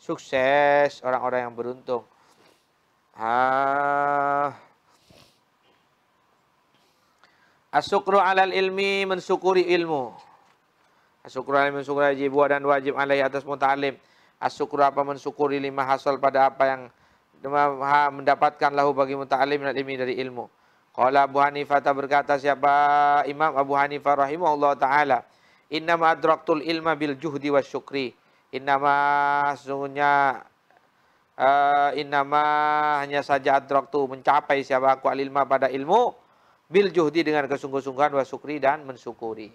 S1: sukses, orang-orang yang beruntung. Ah. alal ilmi mensyukuri ilmu. Asyukru alal mensyukuri jiwa dan wajib alaihi atas muta'alim. Asyukru apa mensyukuri lima hasil pada apa yang mendapatkan lahu bagi muta'alim dan ilmi dari ilmu. Qala Abu Hanifah berkata siapa Imam Abu Hanifah rahimahullah taala, "Innama adraktul ilma bil juhdi was syukri." Innama sungguhnya uh, eh, innama hanya saja adraktu mencapai siapa aku alilma pada ilmu bil juhdi dengan kesungguh-sungguhan wa syukri dan mensyukuri.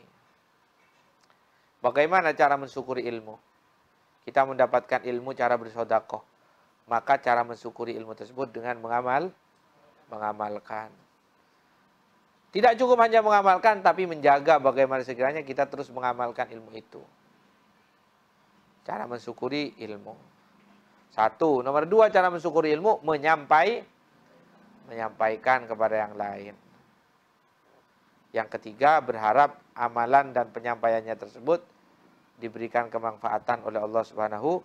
S1: Bagaimana cara mensyukuri ilmu? Kita mendapatkan ilmu cara bersodakoh. Maka cara mensyukuri ilmu tersebut dengan mengamal, mengamalkan. Tidak cukup hanya mengamalkan, tapi menjaga bagaimana sekiranya kita terus mengamalkan ilmu itu. Cara mensyukuri ilmu. Satu. Nomor dua, cara mensyukuri ilmu, menyampai, menyampaikan kepada yang lain. Yang ketiga, berharap amalan dan penyampaiannya tersebut diberikan kemanfaatan oleh Allah Subhanahu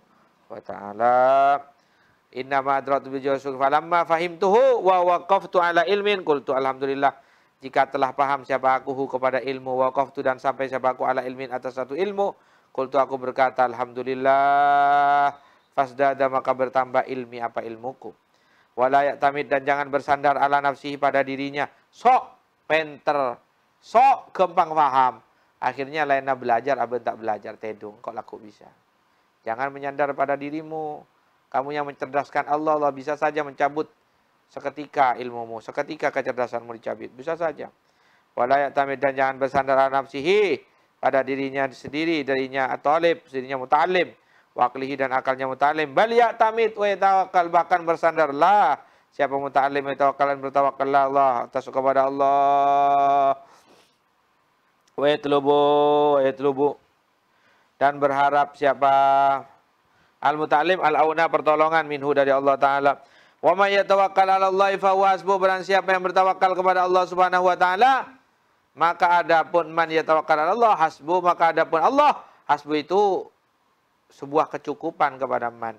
S1: wa taala. Inna ma adratu bi falamma fahimtuhu wa waqaftu ala ilmin qultu alhamdulillah jika telah paham siapa hu kepada ilmu waqaftu dan sampai siapa aku ala ilmin atas satu ilmu kultu aku berkata alhamdulillah fasdada maka bertambah ilmi apa ilmuku walayak tamid dan jangan bersandar ala nafsihi pada dirinya sok penter sok gampang paham akhirnya lainnya belajar abang tak belajar tedung kok laku bisa jangan menyandar pada dirimu kamu yang mencerdaskan Allah Allah bisa saja mencabut seketika ilmumu, seketika kecerdasanmu dicabit. Bisa saja. Walayak tamid dan jangan bersandar nafsihi pada dirinya sendiri, dirinya atolib, dirinya mutalim, waklihi dan akalnya mutalim. Bal ya tamid wa tawakal bahkan bersandarlah siapa mutalim wa tawakal dan bertawakallah Allah atas kepada Allah. Wa yatlubu, yatlubu dan berharap siapa al mutalim al auna pertolongan minhu dari Allah taala Wa may yatawakkal 'ala Allah fa huwa hasbuh. Barang siapa yang bertawakal kepada Allah Subhanahu wa taala, maka adapun man yatawakkal 'ala Allah hasbuh, maka adapun Allah hasbuh itu sebuah kecukupan kepada man.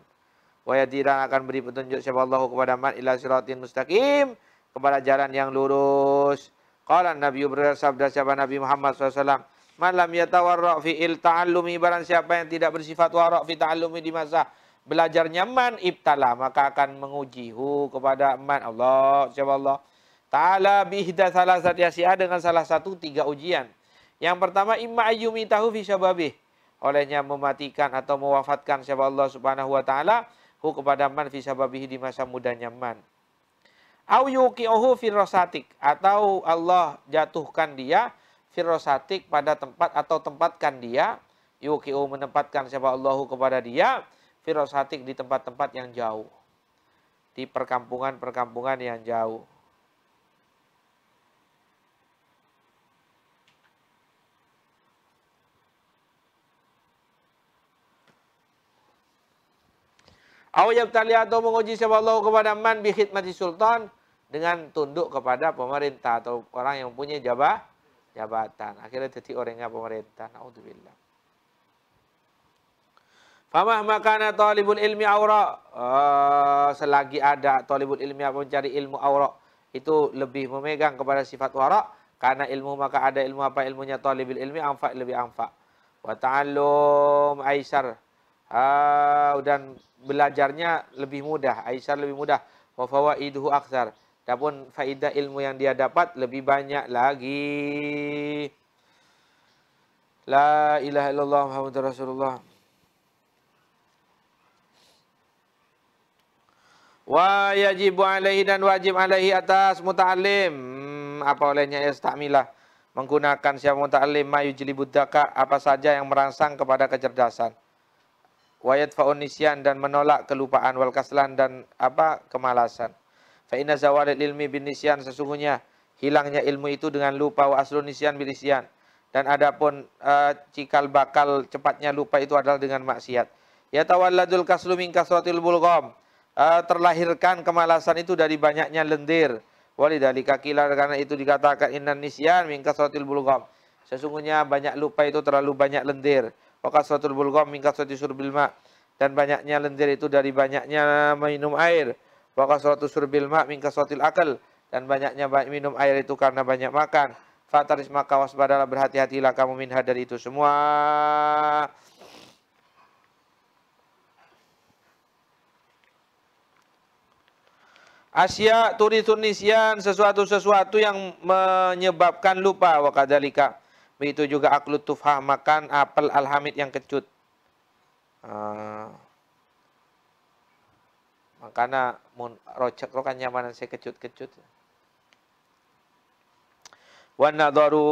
S1: Wa yadiran akan beri petunjuk siapa Allah kepada man ila siratin mustaqim, kepada jalan yang lurus. Qala Nabi bersabda siapa Nabi Muhammad SAW. Malam yatawarra fi il ta'allumi barang siapa yang tidak bersifat warak fi ta'allumi di masa Belajar nyaman, ibtala maka akan mengujihu kepada man Allah siapa Allah Ta'ala bihda salah satu yasi'ah dengan salah satu tiga ujian. Yang pertama, imma ayyumi tahu fi syababih. Olehnya mematikan atau mewafatkan siapa Allah subhanahu wa ta'ala. Hu kepada man fi syababih di masa mudanya man. Au yuki'uhu fi rosatik. Atau Allah jatuhkan dia firrosatik pada tempat atau tempatkan dia. Yuki'u menempatkan siapa Allahu kepada dia firosatik di tempat-tempat yang jauh. Di perkampungan-perkampungan yang jauh. Au lihat atau menguji siapa Allah kepada man bi khidmati sultan dengan tunduk kepada pemerintah atau orang yang punya jabah jabatan. Akhirnya jadi orangnya pemerintah. bilang. Famah makana talibul ilmi aura. Uh, ah, selagi ada talibul ilmi yang mencari ilmu aura. Itu lebih memegang kepada sifat wara. Karena ilmu maka ada ilmu apa ilmunya talibul ilmi. amfa lebih amfa, wa taalum aisyar, uh, dan belajarnya lebih mudah aisyar lebih mudah wa fawaiduhu aksar adapun faidah ilmu yang dia dapat lebih banyak lagi la ilaha illallah muhammadur rasulullah Wa yajibu alaihi dan wajib alaihi atas muta'alim. Hmm, apa olehnya istakmilah. Ya, Menggunakan siapa muta'alim mayu jilibudaka apa saja yang merangsang kepada kecerdasan. Wa yadfa'un nisyan dan menolak kelupaan wal kaslan dan apa kemalasan. Fa inna zawalil ilmi bin nisyan sesungguhnya hilangnya ilmu itu dengan lupa wa aslun nisyan bin nisyan. Dan adapun uh, cikal bakal cepatnya lupa itu adalah dengan maksiat. Ya tawalladul kaslu min kasratil bulgham. Eh, terlahirkan kemalasan itu dari banyaknya lendir. Walidali kila karena itu dikatakan Indonesia, nisyan min suratil bulgham. Sesungguhnya banyak lupa itu terlalu banyak lendir. Wakas suratil bulgham min suratil surbil ma. Dan banyaknya lendir itu dari banyaknya minum air. Wakas suratil surbil ma suratil akal. Dan banyaknya minum air itu karena banyak makan. Fataris maka waspadalah berhati-hatilah kamu minha dari itu semua. Asya turitun nisyan sesuatu-sesuatu yang menyebabkan lupa Wakadalika Begitu juga aklut tufah makan apel alhamid yang kecut. Uh, ah. makanya ah, mun rocek rokan nyamanan saya kecut-kecut. Wan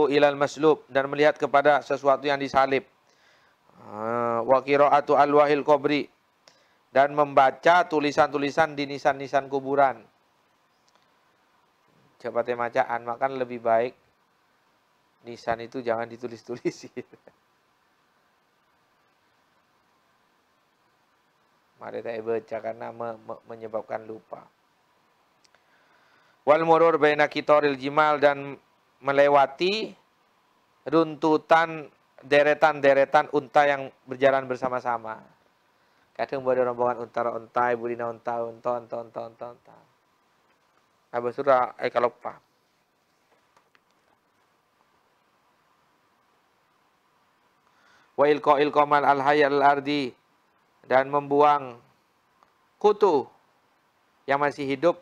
S1: ilal maslub dan melihat kepada sesuatu yang disalib. Uh, wa alwahil kubri dan membaca tulisan-tulisan di nisan-nisan kuburan Jabatnya macaan, makan lebih baik nisan itu jangan ditulis-tulis. (laughs) Mari saya baca karena me, me, menyebabkan lupa. Wal murur baina kitoril jimal dan melewati runtutan deretan-deretan unta yang berjalan bersama-sama. Kadang buat rombongan unta-unta, ibu dina unta, unta, unta, unta, unta, unta. unta. Eh, kalau pa. wa ilqa ilqamal al hayyal ardi dan membuang kutu yang masih hidup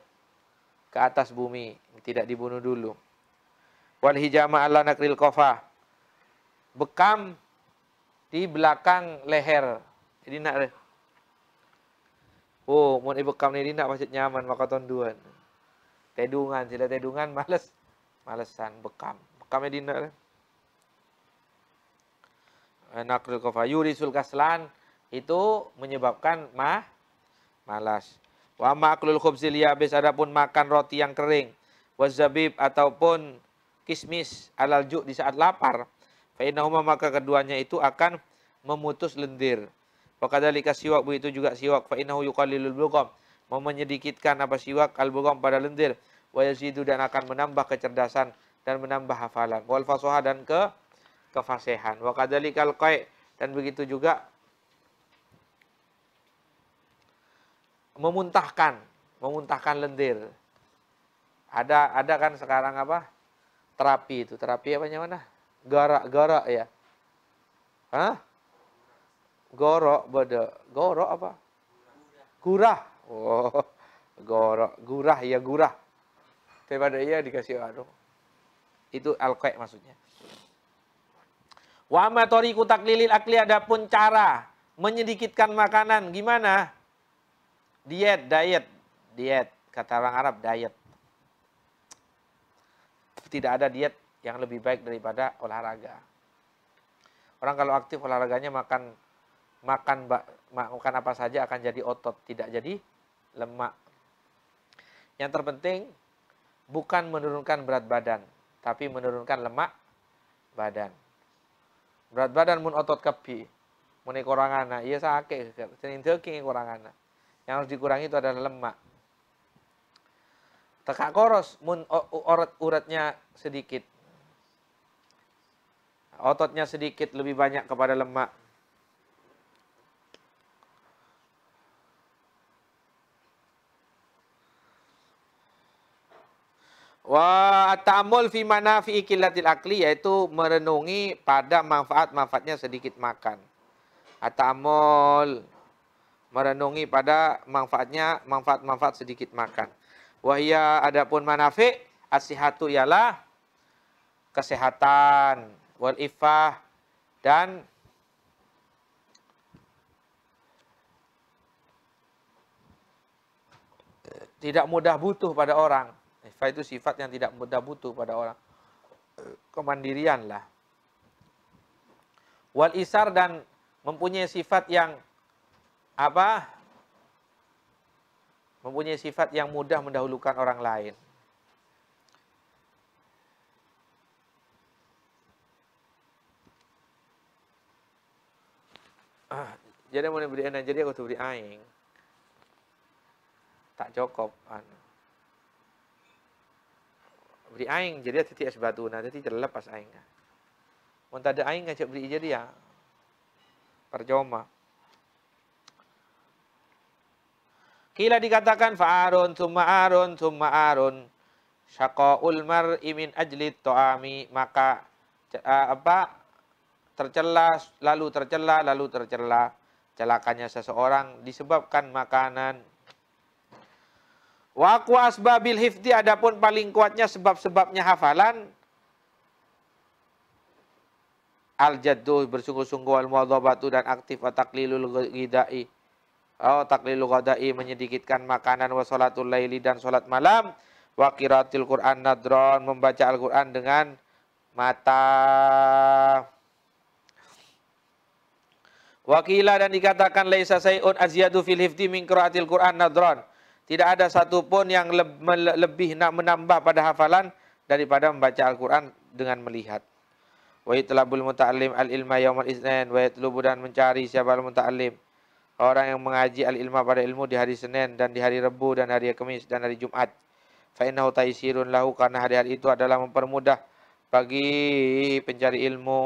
S1: ke atas bumi tidak dibunuh dulu wal hijama ala nakril kofa bekam di belakang leher jadi nak oh mun ibekam ni nak pasti nyaman maka tonduan Tedungan, sila tedungan males. Malesan bekam. Bekamnya dina. Nakrul kofa yurisul kaslan itu menyebabkan mah malas. Wa ma'klul khubzil yabis adapun makan roti yang kering. Wazabib ataupun kismis alal di saat lapar. Fa'inahuma maka keduanya itu akan memutus lendir. Wa kadalika siwak begitu juga siwak Fainahu yukalilul bukom menyedikitkan apa siwak al pada lendir wa yazidu dan akan menambah kecerdasan dan menambah hafalan wal dan ke kefasihan wa kadzalikal qai dan begitu juga memuntahkan memuntahkan lendir ada ada kan sekarang apa terapi itu terapi apa namanya gara-gara ya Hah? Gorok, bodoh. Gorok apa? Gurah. Oh, gorok, gurah ya gurah. Daripada ia dikasih aduh. Itu alqai maksudnya. Wa ma tariqu taklilil akli adapun cara menyedikitkan makanan gimana? Diet, diet, diet. Kata orang Arab diet. Tidak ada diet yang lebih baik daripada olahraga. Orang kalau aktif olahraganya makan makan makan apa saja akan jadi otot, tidak jadi lemak. Yang terpenting bukan menurunkan berat badan, tapi menurunkan lemak badan. Berat badan mun otot kepi mun e kurangan, iya sakit, senin deuking e kurangan. Yang harus dikurangi itu adalah lemak. Tekak koros, mun urat-uratnya sedikit. Ototnya sedikit lebih banyak kepada lemak Wa ta'amul fi manafi'i ikilatil akli yaitu merenungi pada manfaat-manfaatnya sedikit makan. Atamul merenungi pada manfaatnya manfaat-manfaat sedikit makan. Wahia adapun manafi asihatu ialah kesehatan wal ifah dan tidak mudah butuh pada orang Ifah itu sifat yang tidak mudah butuh pada orang. Kemandirian lah. Wal isar dan mempunyai sifat yang apa? Mempunyai sifat yang mudah mendahulukan orang lain. Ah, jadi mau beri enak jadi aku tuh beri aing. Tak cukup. Anu beri aing jadi titik es batu nah tadi terlepas aingnya tidak ada aing ngajak beri jadi ya percuma Kila dikatakan fa'arun summa arun summa arun syaqaul mar'i min ajli ta'ami maka uh, apa tercela lalu tercela lalu tercela celakanya seseorang disebabkan makanan Waku asbabil hifdi adapun paling kuatnya sebab-sebabnya hafalan al jaddu bersungguh-sungguh al muadzabatu dan aktif taklilul ghidai oh taklilul ghidai menyedikitkan makanan wa salatul laili dan salat malam wa qiraatil Qur'an nadron membaca Al-Qur'an dengan mata Wakila dan dikatakan laisa sayun azyadu fil hifdi min qiraatil Qur'an nadron Tidak ada satu pun yang lebih nak menambah pada hafalan daripada membaca Al-Quran dengan melihat. Wa yatlabul muta'allim al-ilma yawmal itsnin wa yatlubu dan mencari siapa al-muta'allim. Orang yang mengaji al-ilma pada ilmu di hari Senin dan di hari Rebu dan hari Kamis dan hari Jumat. Fa innahu lahu karena hari-hari itu adalah mempermudah bagi pencari ilmu.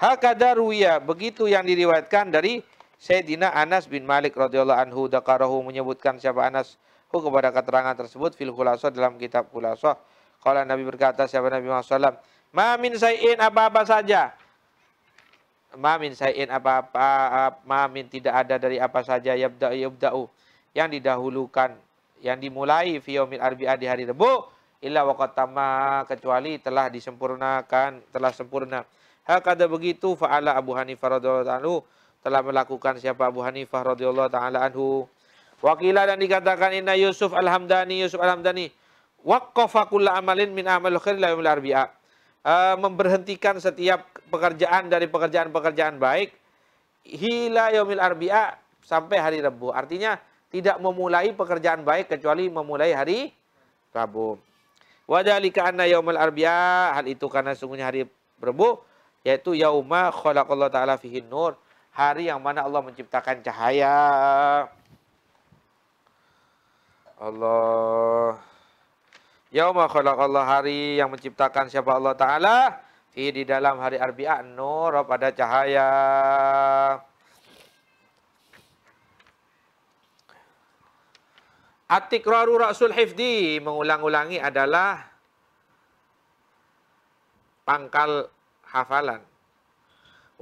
S1: Hakadaruya begitu yang diriwayatkan dari Sayyidina Anas bin Malik radhiyallahu anhu dakarahu menyebutkan siapa Anas hu kepada keterangan tersebut fil khulasah dalam kitab khulasah. Kala Nabi berkata siapa Nabi Muhammad SAW, Ma min sayin apa-apa saja. Ma min sayin apa-apa, ma min tidak ada dari apa saja yabda'u yabda'u. Yang didahulukan, yang dimulai fi yaumil di hari Rebu, illa waqatama kecuali telah disempurnakan, telah sempurna. Hakada begitu fa'ala Abu Hanifah radhiyallahu anhu telah melakukan siapa Abu Hanifah radhiyallahu taala anhu. Wakila dan dikatakan inna Yusuf alhamdani Yusuf alhamdani waqafa kull amalin min amal khair la yumil arbi'a. Uh, memberhentikan setiap pekerjaan dari pekerjaan-pekerjaan baik hila yaumil arbi'a sampai hari Rabu. Artinya tidak memulai pekerjaan baik kecuali memulai hari Rabu. Wadalika anna yaumil arbi'a hal itu karena sungguhnya hari Rabu yaitu yauma khalaqallahu taala fihi nur hari yang mana Allah menciptakan cahaya. Allah. Yauma Allah hari yang menciptakan siapa Allah Ta'ala. Fi di dalam hari Arbi'ah nur pada cahaya. Atikraru Rasul Hifdi mengulang-ulangi adalah pangkal hafalan.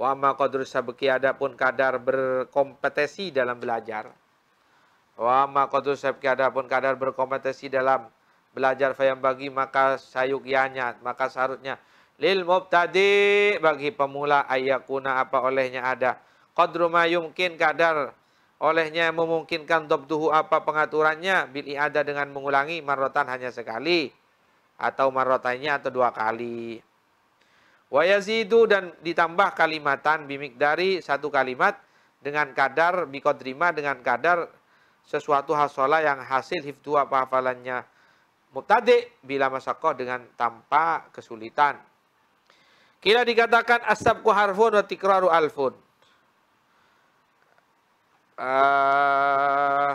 S1: Wa ma qadru sabqi adapun kadar berkompetisi dalam belajar. Wa ma qadru sabqi adapun kadar berkompetisi dalam belajar fayam bagi maka sayugyanya maka syaratnya. lil mubtadi bagi pemula ayakuna apa olehnya ada qadru ma yumkin kadar olehnya memungkinkan dobduhu apa pengaturannya bil ada dengan mengulangi marotan hanya sekali atau marotannya atau dua kali Wayazidu dan ditambah kalimatan bimik dari satu kalimat dengan kadar bikodrima dengan kadar sesuatu hasola yang hasil hifdua apa hafalannya mutade bila masakoh dengan tanpa kesulitan. Kira dikatakan asabku harfun atau tikraru alfun. Uh,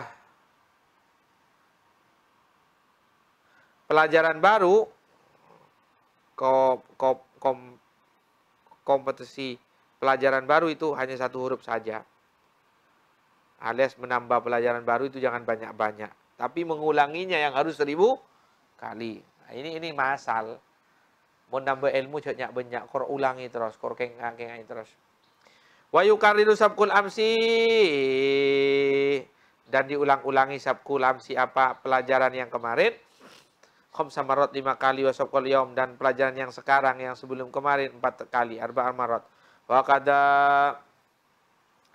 S1: pelajaran baru kom, kompetisi pelajaran baru itu hanya satu huruf saja. Alias menambah pelajaran baru itu jangan banyak-banyak. Tapi mengulanginya yang harus seribu kali. Nah, ini ini masal. Mau nambah ilmu banyak banyak kor ulangi terus, kor kenga terus. Wa yukariru sabkul amsi dan diulang-ulangi sabkul amsi apa pelajaran yang kemarin khamsa lima kali wasokol yaum dan pelajaran yang sekarang yang sebelum kemarin empat kali arba marot wakada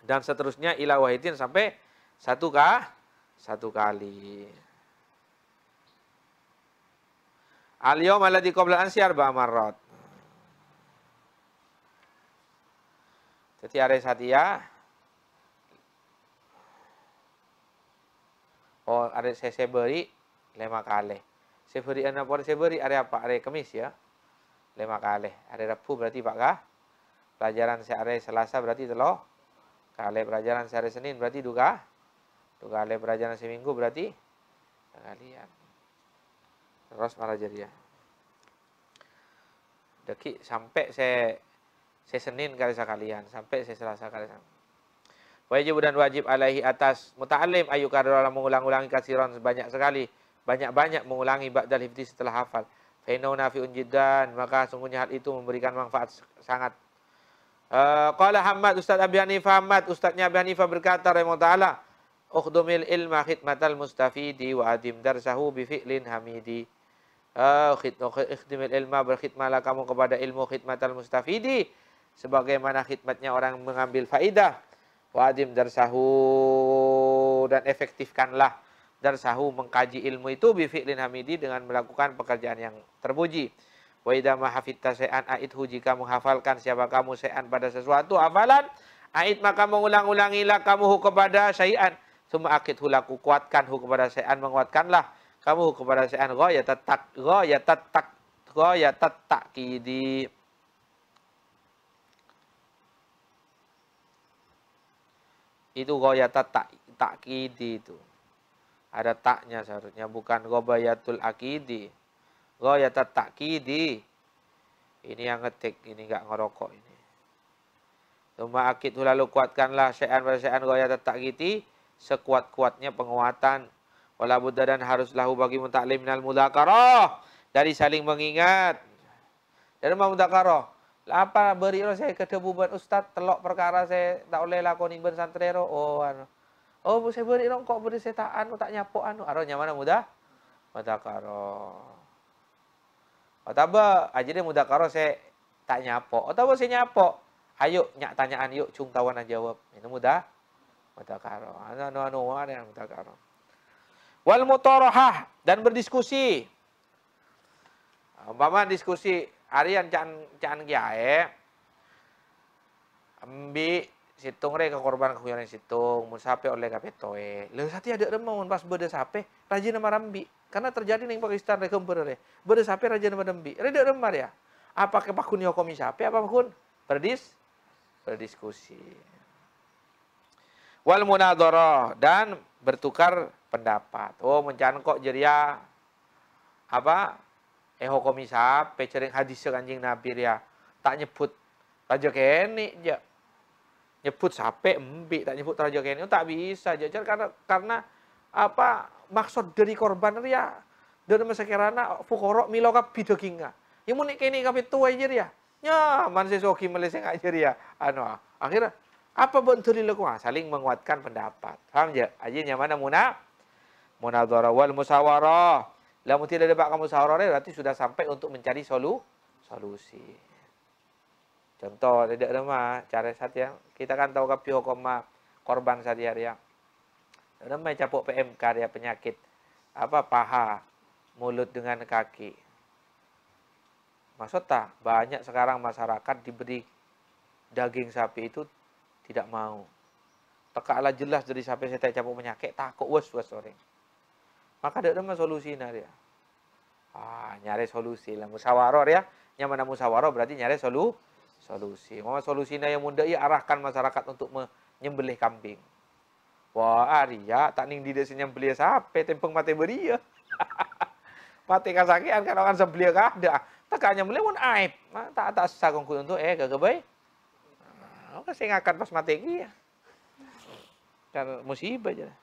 S1: dan seterusnya ila wahidin sampai satu kah satu kali al yaum alladhi qabla ansi arba jadi ada satia oh ada saya beri lima kali Seberi anak pore seberi hari apa? Hari Kamis ya. Lima kali. Hari Rabu berarti Pak Kah? Pelajaran sehari Selasa berarti telo. Kali pelajaran sehari Senin berarti duga. Duga kali pelajaran seminggu berarti kalian. Terus malah jadi ya. Deki sampai saya saya Senin kali sekalian sampai saya Selasa kali sekalian. Wajib dan wajib alaihi atas muta'alim ayu kardola mengulang-ulangi kasiron sebanyak sekali banyak-banyak mengulangi ba'dal hifdi setelah hafal. Fainau nafi'un jiddan, maka sungguhnya hal itu memberikan manfaat sangat. Eh, qala uh, Hamad Ustaz Abi Hanifah Hamad Ustaznya Abi Hanifah berkata Rahimah Ta'ala Ukhdumil ilma khidmatal mustafidi wa adim darsahu bi fi'lin hamidi uh, eh, Ukhdumil ilma berkhidmatlah kamu kepada ilmu khidmatal mustafidi Sebagaimana khidmatnya orang mengambil faidah Wa adim darsahu dan efektifkanlah darsahu mengkaji ilmu itu bifi'lin hamidi dengan melakukan pekerjaan yang terpuji. Wa idza mahafidta sa'an aidhu jika menghafalkan siapa kamu sa'an pada sesuatu hafalan aid maka mengulang-ulangilah kamu kepada sa'an summa aqidhu laku kuatkan hu kepada sa'an menguatkanlah kamu kepada syai'an ya tatak ghayatat ya ghayatat kidi itu ghayatat tak takidi itu ada taknya seharusnya bukan gobayatul akidi. tak takidi. Ini yang ngetik, ini nggak ngerokok ini. Tuma akid lalu kuatkanlah syai'an pada syai'an goyatat takidi sekuat-kuatnya penguatan. Wala buddha dan harus lahu bagi mutaklim minal mudakaroh. Dari saling mengingat. Dari mudakaroh. Apa beri saya kedebu buat ustaz, telok perkara saya tak oleh lakoni ben Oh, anu. Oh, bu saya beri kok beri setaan, tak nyapo anu. anu? Aronya mana mudah? Mutakaro. Otaba oh, aja deh karo, saya tak nyapo. Otaba oh, saya nyapo. Ayo nyak tanyaan yuk cung tawanan jawab. Itu mudah. Mutakaro. Anu anu anu ada karo. Wal mutorohah dan berdiskusi. Umpama oh, diskusi Arian can can kiai. Ambi situng re ke kehuyanan situng mun sape oleh petoe leuh sati ada remon pas beuda sape rajin nama rambi karena terjadi ning Pakistan re kembur re beuda sape raja nama rambi re deuk remar ya apa ke pakun komi sape apa pakun berdis berdiskusi wal munadharah dan bertukar pendapat oh mencan kok jeria ya, apa eh hukum sape cering hadis kanjing nabi ya tak nyebut raja kene ya nyebut sape embi tak nyebut terajakan itu oh, tak bisa jajar karena karena apa maksud dari korban itu ya dari masa kerana fukoro miloka kabido kinga yang mau ini kami tua aja ya ya manusia suki malaysia aja ya anu ah. akhirnya apa bentuk dilaku ah, saling menguatkan pendapat paham ya aja nyaman muna muna wal musawaroh lamun tidak ada pak kamu musawarah berarti sudah sampai untuk mencari solu solusi Contoh tidak remah cara satya kita kan tahu kapio koma korban satya ya. Remah capok PM karya penyakit apa paha mulut dengan kaki. tak banyak sekarang masyarakat diberi daging sapi itu tidak mau. Tekaklah jelas dari sapi saya capok penyakit takut wes wes orang. Maka tidak remah solusinya dia. Ah, nyari solusi lah musawaror ya. Nyaman musawaror berarti nyari solusi solusi. Mama solusinya yang muda, ya arahkan masyarakat untuk menyembelih kambing. Wah, Arya tak ning di desa nyembelih ya, sape tempeng beri ya. (laughs) mati kasakian kan orang sembelih ya, kada. Teka nyembelih pun aib. Nah, tak tak sagong ku untuk eh gak baik. Nah, sing ngakan pas mati iki ya. Kan musibah aja.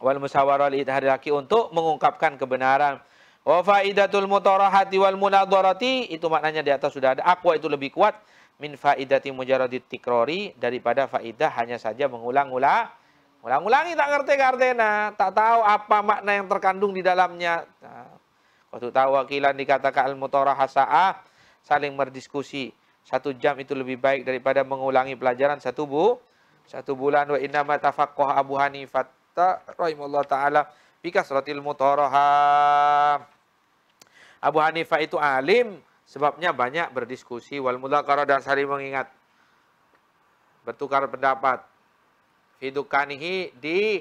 S1: Wal musyawarah laki untuk mengungkapkan kebenaran Wa faidatul mutarahati wal munadharati itu maknanya di atas sudah ada. Aqwa itu lebih kuat min faidati mujarradi tikrori daripada faidah hanya saja mengulang-ulang ulang-ulangi tak ngerti kartena tak tahu apa makna yang terkandung di dalamnya nah, waktu tahu wakilan dikatakan al mutarahasaah saling berdiskusi satu jam itu lebih baik daripada mengulangi pelajaran satu bu satu bulan wa inna ma tafaqqah abu hanifah taala bi kasratil mutaraha Abu Hanifah itu alim sebabnya banyak berdiskusi wal mudzakarah dan saling mengingat. Bertukar pendapat. Fidukanihi di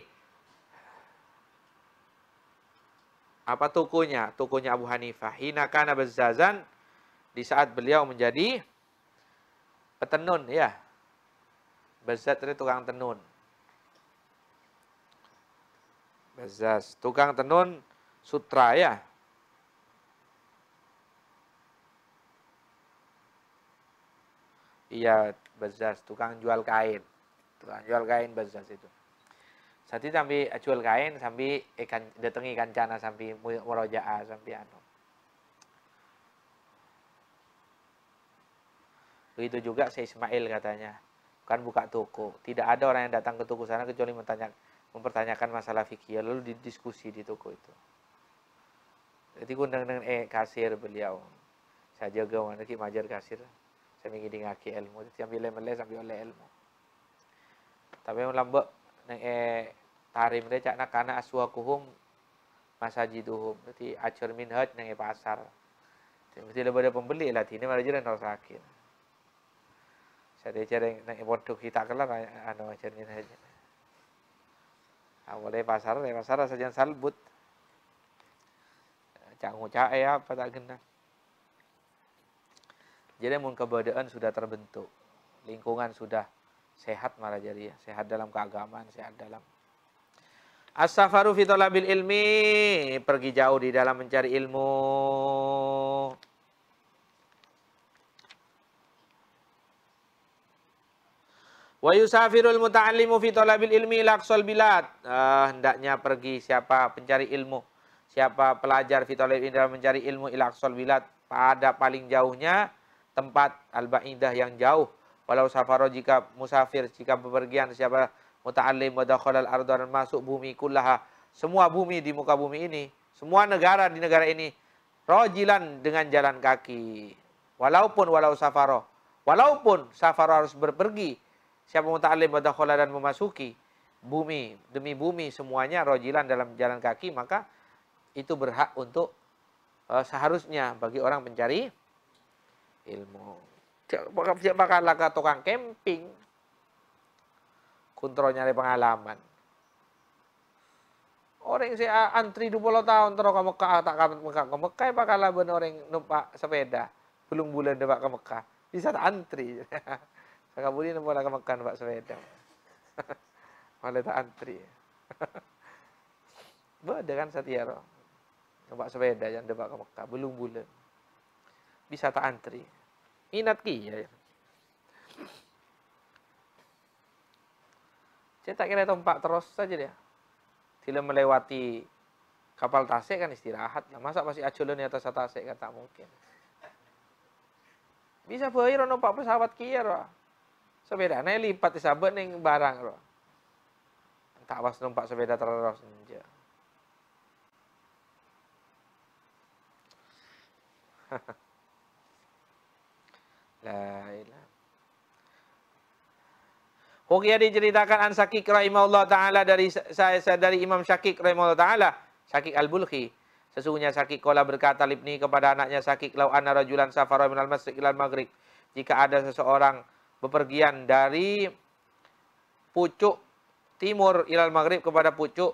S1: apa tukunya? Tukunya Abu Hanifah. Hina kana bezazan di saat beliau menjadi petenun ya. Bezat itu tukang tenun. Bezaz, tukang tenun sutra ya. Iya, Bazaz, tukang jual kain. Tukang jual kain Bazaz itu. Santi sambil jual kain sambil ikan datangi ikan cana sampai merojaa sambil anu. Begitu juga saya Ismail katanya. Bukan buka toko. Tidak ada orang yang datang ke toko sana kecuali bertanya, mempertanyakan masalah fikih lalu didiskusi di toko itu. Jadi kundang dengan eh kasir beliau. Saya jaga mana ki majar kasir. Saya ingin dengar ke ilmu. Dia ambil lain malam, sambil oleh ilmu. Tapi yang lambat, yang eh, tarim dia, cakna kana aswa kuhum masajiduhum. Jadi, acur min hajj yang pasar. Mesti lebih ada pembeli lah. Ini malah jalan orang sakit. Saya dia cari yang bodoh kita kelar, anu acur min hajj. Awal dari pasar, dari pasar rasa jangan salbut. Cak ngucak ya, eh, apa tak kenal. Jadi kebadaan sudah terbentuk. Lingkungan sudah sehat malah jadi ya. Sehat dalam keagamaan, sehat dalam As-safaru fi talabil ilmi, pergi jauh di dalam mencari ilmu. Wa yusafirul muta'allimu fi talabil ilmi laksol bilad. Ah, hendaknya pergi siapa pencari ilmu, siapa pelajar fi talabil ilmi dalam mencari ilmu ilaksol bilad pada paling jauhnya tempat al-ba'idah yang jauh walau safaro jika musafir jika bepergian siapa muta'allim wa dakhalal ardu dan masuk bumi kullaha semua bumi di muka bumi ini semua negara di negara ini rojilan dengan jalan kaki walaupun walau safaro walaupun safaro harus berpergi siapa muta'allim wa dakhala dan memasuki bumi demi bumi semuanya rojilan dalam jalan kaki maka itu berhak untuk eh, seharusnya bagi orang mencari ilmu. bakal laga tukang camping. kontrol nyari pengalaman. Orang si antri 20 tahun terus ke Mekah, tak ke Mekah. Ke Mekah bakal ben orang numpak sepeda. Belum bulan debak ke Mekah. Bisa tak antri. (laughs) Saka boleh numpak lagi Mekah numpak sepeda. (laughs) Malah tak antri. (laughs) Beda kan setiap orang. Numpak sepeda yang debak ke Mekah. Belum bulan bisa tak antri. Minat Saya tak kira tempat terus saja dia. Tidak melewati kapal tasik kan istirahat lah. Ya, masa pasti aculun di atas tasik kan tak mungkin. Bisa bayi rono pak pesawat kia roh. Sepeda ne lipat disabet neng barang roh. Tak pas numpak sepeda terus aja. Ha ha. La ilah. Hukia diceritakan An Sakik rahimahullah taala dari saya dari Imam Syakik rahimahullah taala, Syakik Al-Bulhi. Sesungguhnya Syakik kola berkata Libni kepada anaknya Syakik, "Lau anna rajulan safara minal masjid ilal maghrib." Jika ada seseorang bepergian dari pucuk timur ilal maghrib kepada pucuk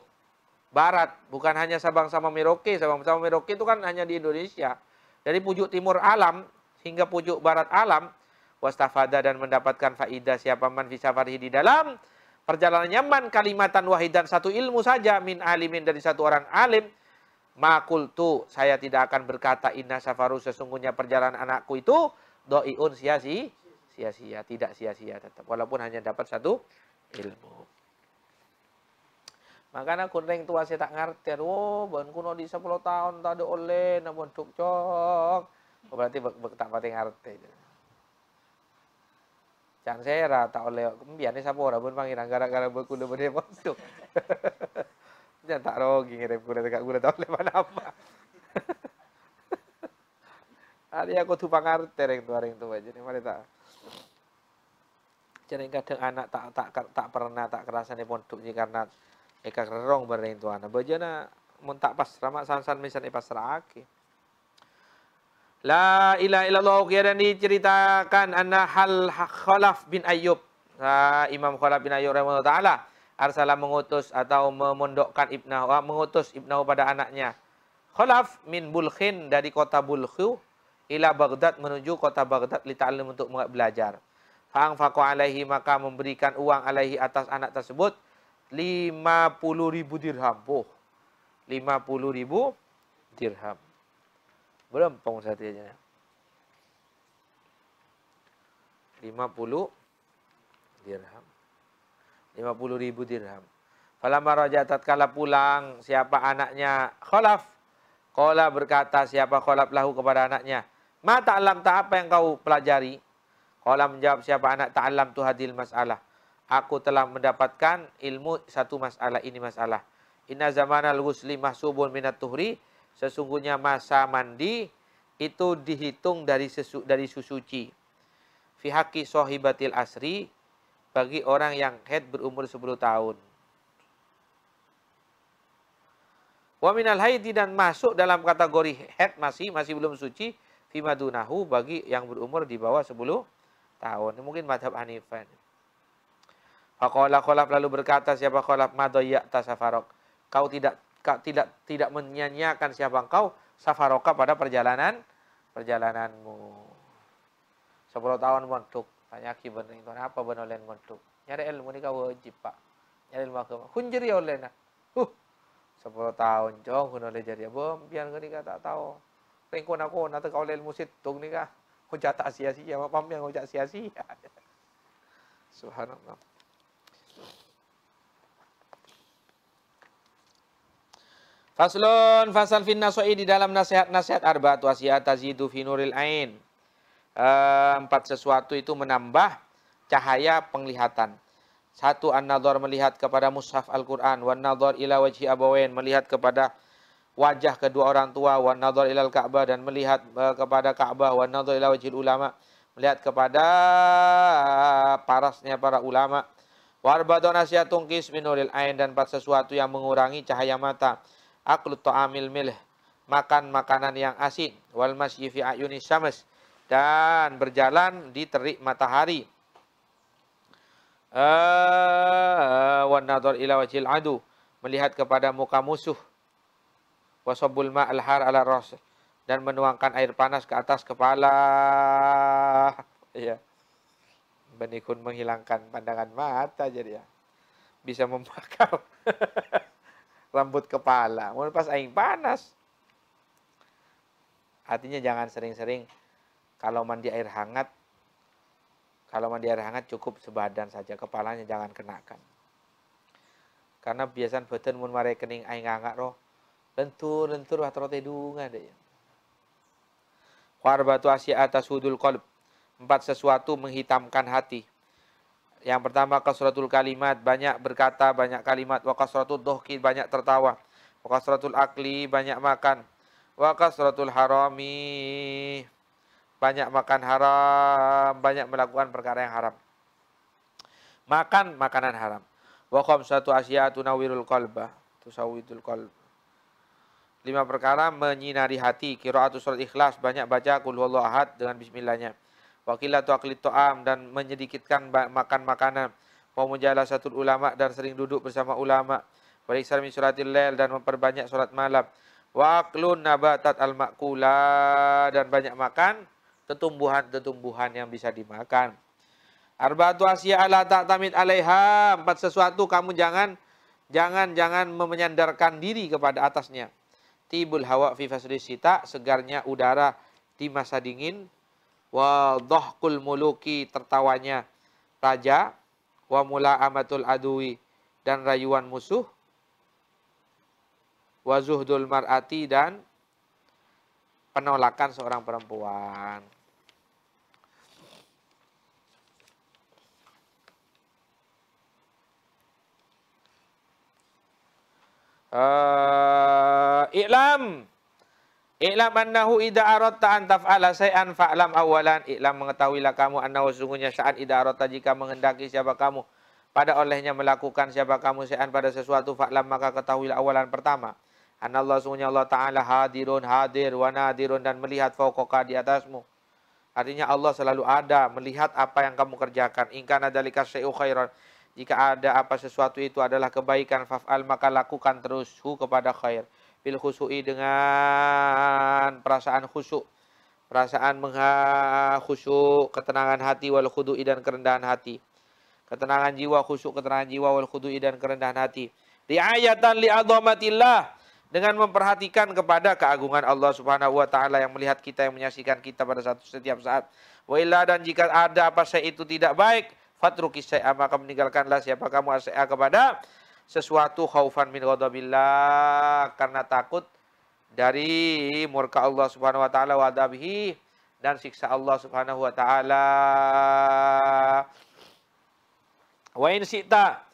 S1: barat, bukan hanya Sabang sama Merauke, Sabang sama Merauke itu kan hanya di Indonesia. Dari pucuk timur alam hingga pujuk barat alam wastafada dan mendapatkan faidah siapa man fi safarihi di dalam perjalanan nyaman kalimatan wahidan satu ilmu saja min alimin dari satu orang alim makul makultu saya tidak akan berkata inna safaru sesungguhnya perjalanan anakku itu doiun sia si sia-sia tidak sia-sia tetap walaupun hanya dapat satu ilmu makanya kuning tua saya tak ngerti oh ban kuno di 10 tahun tak ada oleh namun cuk Oh, berarti tak pati ngerti. Jangan saya rata oleh biasanya siapa orang pun panggil gara-gara berkuda berdemonstru. Jangan tak rogi ngirim kuda dekat kuda tak oleh mana apa. Hari (laughs) aku tuh pangar tereng tuh areng tuh aja nih mana tak. Jadi kadang anak tak tak tak pernah tak kerasa nih pondoknya karena Eka kerong bareng tuh anak. Bajana mun tak pas ramak san-san misalnya pas raki. La ilaha illallah kemudian diceritakan anna hal Khalaf bin Ayyub. Nah, Imam Khalaf bin Ayyub rahimahullah taala arsala mengutus atau memondokkan Ibnahu ah, mengutus Ibnahu pada anaknya. Khalaf min Bulkhin dari kota Bulkhu ila Baghdad menuju kota Baghdad li ta'lim untuk belajar. Fa'anfaqu alaihi maka memberikan uang alaihi atas anak tersebut 50 ribu dirham. Oh, 50 ribu dirham. Berapa Ustaz hadiahnya? 50 dirham. 50 ribu dirham. Falamma raja tatkala pulang siapa anaknya Kholaf. Kola berkata siapa Kholaf lahu kepada anaknya. Ma ta'lam tak apa yang kau pelajari? Kola menjawab siapa anak ta'lam tu hadil masalah. Aku telah mendapatkan ilmu satu masalah ini masalah. Inna zamanal ghusli mahsubun minat tuhri Sesungguhnya masa mandi itu dihitung dari sesu, dari susuci. Fihaki sohibatil asri bagi orang yang head berumur 10 tahun. Waminal haidi dan masuk dalam kategori head masih masih belum suci fimadunahu bagi yang berumur di bawah 10 tahun. Ini mungkin madhab anifan. Fakolak kolap lalu berkata siapa kolap madoyak tasafarok. Kau tidak tidak tidak menyanyiakan siapa engkau safaroka pada perjalanan perjalananmu. Sepuluh tahun mentuk, tanya benar itu apa lain mentuk. Nyari ilmu ini kau wajib pak. Nyari ilmu aku Kunjeri oleh nak. Huh, sepuluh tahun jong kuno oleh jari abom biar kau nikah tak tahu. Ringkun aku nanti kau oleh ilmu situng nikah. Kau jatuh sia-sia, apa yang kau sia-sia. (laughs) Subhanallah. Faslun fasal fin nasoi di dalam nasihat-nasihat arba'at wasiat tazidu fi nuril ain. Eh, empat sesuatu itu menambah cahaya penglihatan. Satu an-nadhar melihat kepada mushaf Al-Qur'an, wan nadhar ila wajhi abawain melihat kepada wajah kedua orang tua, wan nadhar ilal Ka'bah dan melihat eh, kepada Ka'bah, wan nadhar ila wajhil ulama melihat kepada parasnya para ulama. Warbatun tungkis minuril ain dan empat sesuatu yang mengurangi cahaya mata aklu ta'amil milh, makan makanan yang asin, wal masyi fi ayuni syams dan berjalan di terik matahari. Eh, wa nadhar ila wajhil adu, melihat kepada muka musuh. Wasabul al har ala ras dan menuangkan air panas ke atas kepala. Ya. Benikun menghilangkan pandangan mata jadi ya. Bisa membakar. (laughs) rambut kepala. Mau pas aing panas. Artinya jangan sering-sering kalau mandi air hangat kalau mandi air hangat cukup sebadan saja kepalanya jangan kenakan. Karena biasan beten mun mare kening aing angak roh lentur-lentur wah trote dunga deh. Warbatu atas hudul qalb. Empat sesuatu menghitamkan hati. Yang pertama kasratul kalimat, banyak berkata, banyak kalimat. Wa kasratul dohki, banyak tertawa. Wa kasratul akli, banyak makan. Wa kasratul harami, banyak makan haram, banyak melakukan perkara yang haram. Makan makanan haram. Wa khamsatu asyiatu nawirul qalba, tusawidul qalb Lima perkara menyinari hati, kiraatul surat ikhlas, banyak baca kulhuallahu ahad dengan bismillahnya tu akli to'am dan menyedikitkan makan makanan menjala satu ulama dan sering duduk bersama ulama wa iksar min salatil dan memperbanyak surat malam waklun nabatat al makula dan banyak makan tetumbuhan-tetumbuhan yang bisa dimakan arba'atu asya ala tak tamit alaiha empat sesuatu kamu jangan jangan jangan menyandarkan diri kepada atasnya tibul hawa fi fasri sita segarnya udara di masa dingin wa dhahkul muluki tertawanya raja wa mula amatul adui dan rayuan musuh wa zuhdul mar'ati dan penolakan seorang perempuan. Uh, eh, iklam I'lam annahu idza aradta an taf'ala syai'an fa'lam awalan. I'lam mengetahuilah kamu annahu sungguhnya saat idza aradta jika menghendaki siapa kamu pada olehnya melakukan siapa kamu syai'an pada sesuatu fa'lam maka ketahuilah awalan pertama. Anna Allah sungguhnya Allah Ta'ala hadirun hadir wa nadirun dan melihat fokoka di atasmu. Artinya Allah selalu ada melihat apa yang kamu kerjakan. Ingkana dalika syai'u khairan. Jika ada apa sesuatu itu adalah kebaikan faf'al maka lakukan terus hu kepada khair bil khusu'i dengan perasaan khusyuk perasaan mengha khusyuk ketenangan hati wal khudu'i dan kerendahan hati ketenangan jiwa khusyuk ketenangan jiwa wal khudu'i dan kerendahan hati riayatan li azamatillah dengan memperhatikan kepada keagungan Allah Subhanahu wa taala yang melihat kita yang menyaksikan kita pada satu setiap saat. Wa illa dan jika ada apa saya itu tidak baik, fatruki saya maka meninggalkanlah siapa kamu saya kepada sesuatu khaufan min ghadabillah karena takut dari murka Allah Subhanahu wa taala wa adabihi dan siksa Allah Subhanahu wa taala. Wa in sita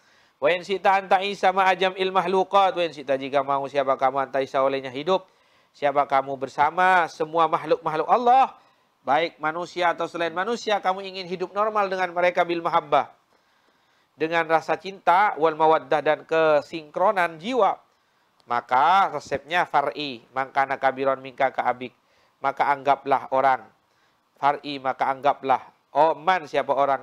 S1: wa in sita anta ma ajam il mahluqat wa in sita jika mau siapa kamu anta isa olehnya hidup siapa kamu bersama semua makhluk-makhluk Allah baik manusia atau selain manusia kamu ingin hidup normal dengan mereka bil mahabbah dengan rasa cinta wal mawaddah dan kesinkronan jiwa maka resepnya far'i mangkana kabiron mingka ka abik maka anggaplah orang far'i maka anggaplah oh man siapa orang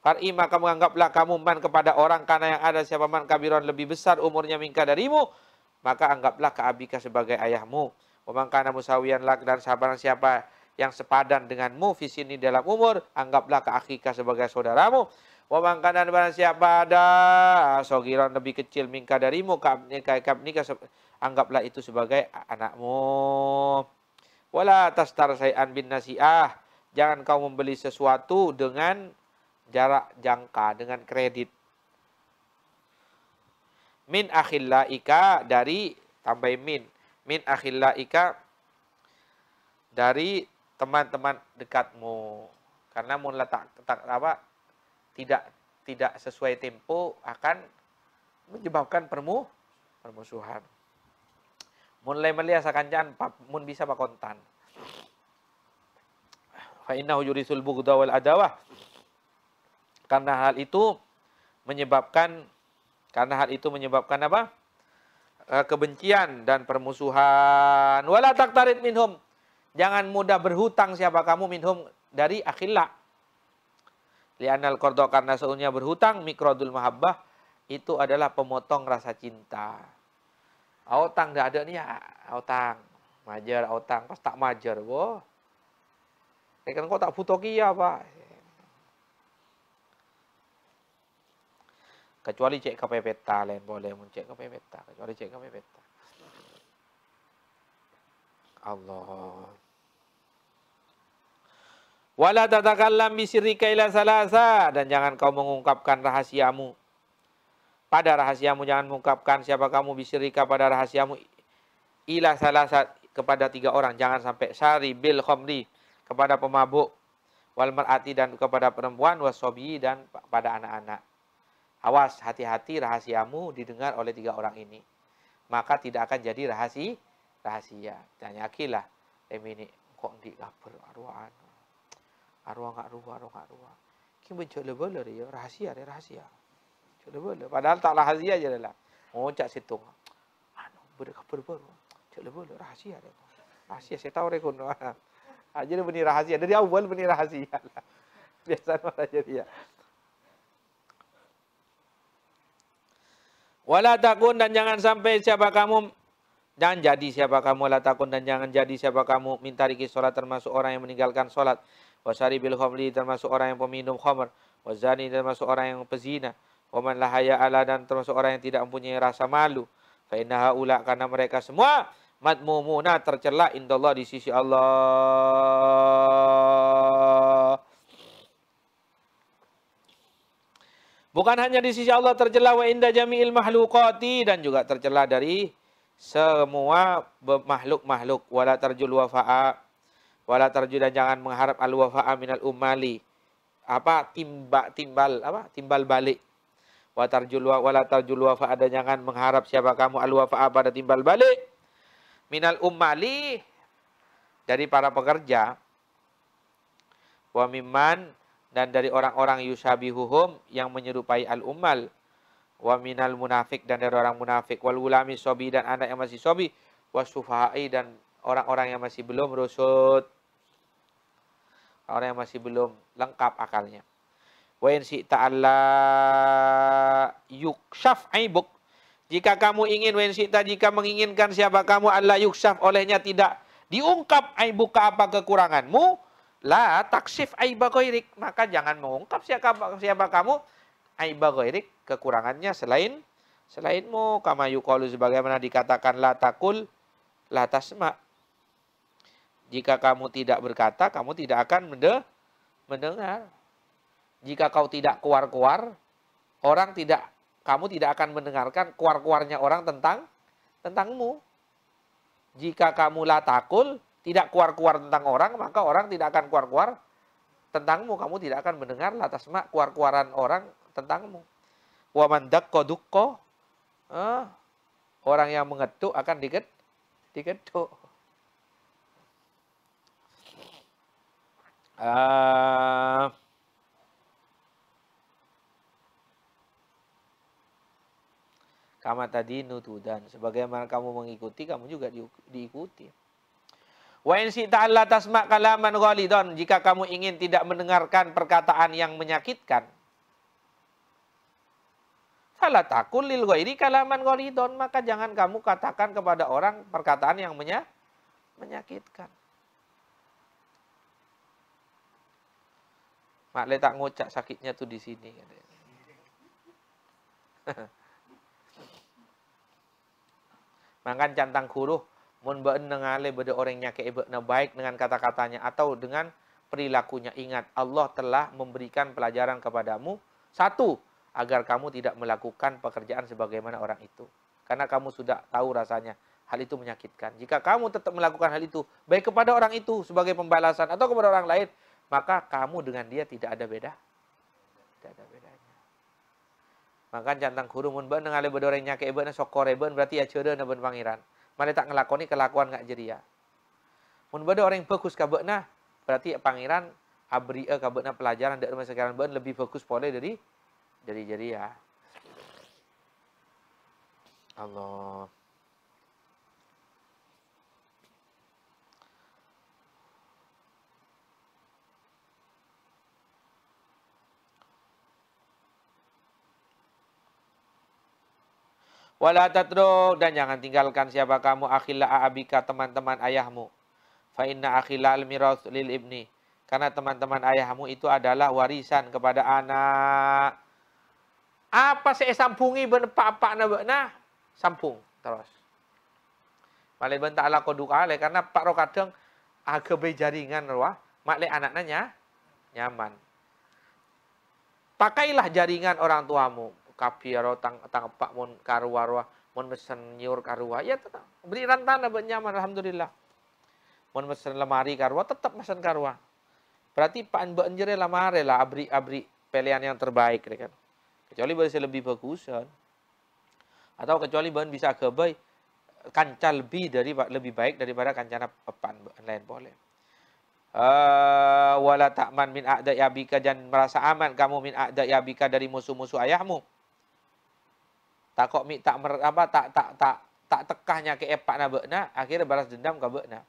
S1: far'i maka menganggaplah kamu man kepada orang karena yang ada siapa man kabiron lebih besar umurnya mingka darimu maka anggaplah ka abika sebagai ayahmu memangkana musawian lak dan sahabat siapa yang sepadan denganmu visi ini dalam umur, anggaplah akika sebagai saudaramu. Wa mangkanan barang siapa ada sogiran lebih kecil mingka darimu kab nikah anggaplah itu sebagai anakmu. Wala tastar sayan bin nasiah. Jangan kau membeli sesuatu dengan jarak jangka, dengan kredit. Min akhilla ika dari tambah min. Min akhilla ika dari teman-teman dekatmu. Karena mun letak, letak apa tidak tidak sesuai tempo akan menyebabkan permu permusuhan. Mun lain melihat sakanjan mun bisa pakontan. Fa innahu yurisul bughda wal adawah. Karena hal itu menyebabkan karena hal itu menyebabkan apa? Eh, kebencian dan permusuhan. Wala taktarid minhum. Jangan mudah berhutang siapa kamu minhum dari akhila Lianal qardha karena seunya berhutang mikrodul mahabbah itu adalah pemotong rasa cinta. Autang dah ada ni ya, autang. Majar autang pas tak majar wo. Eh kan kau tak butuh kia apa? Kecuali cek kape peta lain boleh mun cek kape peta, kecuali cek kape peta. Allah. Allah. Wala tatakallam bisirika ila salasa dan jangan kau mengungkapkan rahasiamu. Pada rahasiamu jangan mengungkapkan siapa kamu bisirika pada rahasiamu ila salasa kepada tiga orang jangan sampai sari bil khomri kepada pemabuk wal mar'ati dan kepada perempuan wasobi dan pada anak-anak. Awas hati-hati rahasiamu didengar oleh tiga orang ini. Maka tidak akan jadi rahasia rahasia. Tanya akilah. Emini kok di kapur arwah kat arwah, arwah kat arwah. Kim bercuk lebel dia, rahsia dia, rahsia. Cuk lebel Padahal tak rahsia je dalam. Oh, cak situ. Anu, benda kapal lebel. Cuk lebel rahsia dia. Rahsia, saya tahu rekon. Ha, jadi benda rahsia. Dari awal benda rahsia lah. Biasa (laughs) orang jadi ya. Wala takun dan jangan sampai siapa kamu Jangan jadi siapa kamu lah takun dan jangan jadi siapa kamu minta riki sholat termasuk orang yang meninggalkan sholat. wasari bil khamri termasuk orang yang peminum khamr, wazani termasuk orang yang pezina, waman haya ala dan termasuk orang yang tidak mempunyai rasa malu. Fa inna haula karena mereka semua madmumuna tercela indallah di sisi Allah. Bukan hanya di sisi Allah tercela wa inda jami'il mahluqati dan juga tercela dari semua makhluk-makhluk wala tarjul wafa'a Wala tarju dan jangan mengharap al-wafa'a minal umali. Apa timba timbal apa timbal balik. Wa tarju wa wala tarjul wafa'a dan jangan mengharap siapa kamu al-wafa'a pada timbal balik. Minal umali dari para pekerja. Wa mimman dan dari orang-orang yushabihuhum yang menyerupai al-ummal wa minal munafik dan dari orang munafik wal ulami sobi dan anak yang masih sobi wasufahai dan orang-orang yang masih belum rusut, orang yang masih belum lengkap akalnya. Wa in ta'ala yukshaf aibuk. Jika kamu ingin, wa in jika menginginkan siapa kamu, Allah yukshaf olehnya tidak diungkap aibuka apa kekuranganmu, la taksif aiba ghairik. Maka jangan mengungkap siapa, siapa kamu aiba ghairik kekurangannya selain selainmu kama yuqalu sebagaimana dikatakan la takul la tasma jika kamu tidak berkata, kamu tidak akan mendengar. Jika kau tidak keluar-keluar, orang tidak kamu tidak akan mendengarkan keluar-keluarnya orang tentang tentangmu. Jika kamu latakul, tidak keluar-keluar tentang orang, maka orang tidak akan keluar-keluar tentangmu. Kamu tidak akan mendengar lantas mak keluar-keluaran orang tentangmu. Wa mandak kodukko. Eh, orang yang mengetuk akan diket, diketuk. Uh, kama tadi nutudan. Sebagaimana kamu mengikuti, kamu juga diikuti. Wa insi ta'ala tasma' kalaman ghalidon. Jika kamu ingin tidak mendengarkan perkataan yang menyakitkan. Fala takul lil ghairi kalaman ghalidon. Maka jangan kamu katakan kepada orang perkataan yang menyakitkan. Mak le tak ngocak sakitnya tuh di sini. (laughs) Makan cantang kuruh mun beun nengale beda orang baik dengan kata-katanya atau dengan perilakunya. Ingat Allah telah memberikan pelajaran kepadamu satu agar kamu tidak melakukan pekerjaan sebagaimana orang itu. Karena kamu sudah tahu rasanya hal itu menyakitkan. Jika kamu tetap melakukan hal itu, baik kepada orang itu sebagai pembalasan atau kepada orang lain, maka kamu dengan dia tidak ada beda. Tidak ada bedanya. Maka cantang mun ben ngale bedore nyake ben sokore ben berarti ya jodoh ben pangeran. Mane tak ngelakoni kelakuan gak ya Mun bedo orang bagus ka beunah berarti ya pangeran abri e ka pelajaran dak rumah sekarang ben lebih fokus pole dari dari ya Allah. Wala dan jangan tinggalkan siapa kamu akhila abika teman-teman ayahmu. Fa inna akhila al lil ibni. Karena teman-teman ayahmu itu adalah warisan kepada anak. Apa saya eh, sampungi ben pak nah sampung terus. Malah ben tak doa ale karena pak ro kadang agabe jaringan wah anak anaknya nyaman. Pakailah jaringan orang tuamu kabiaro tang pak mon karuwarwa mon mesen nyur karuwa ya tetap beri rantana nyaman alhamdulillah mon mesen lemari karuwa tetap mesen karuwa berarti pak mbak enjere lamare lah abri abri pilihan yang terbaik kan kecuali bisa lebih bagusan atau kecuali bahan bisa kebaik kanca lebih dari lebih baik daripada kancana pepan lain boleh. Uh, wala takman min a'da yabika dan merasa aman kamu min a'da yabika dari musuh-musuh ayahmu tak kok mi tak mer, apa tak tak tak tak tekahnya ke epak na bekna akhirnya balas dendam ke bekna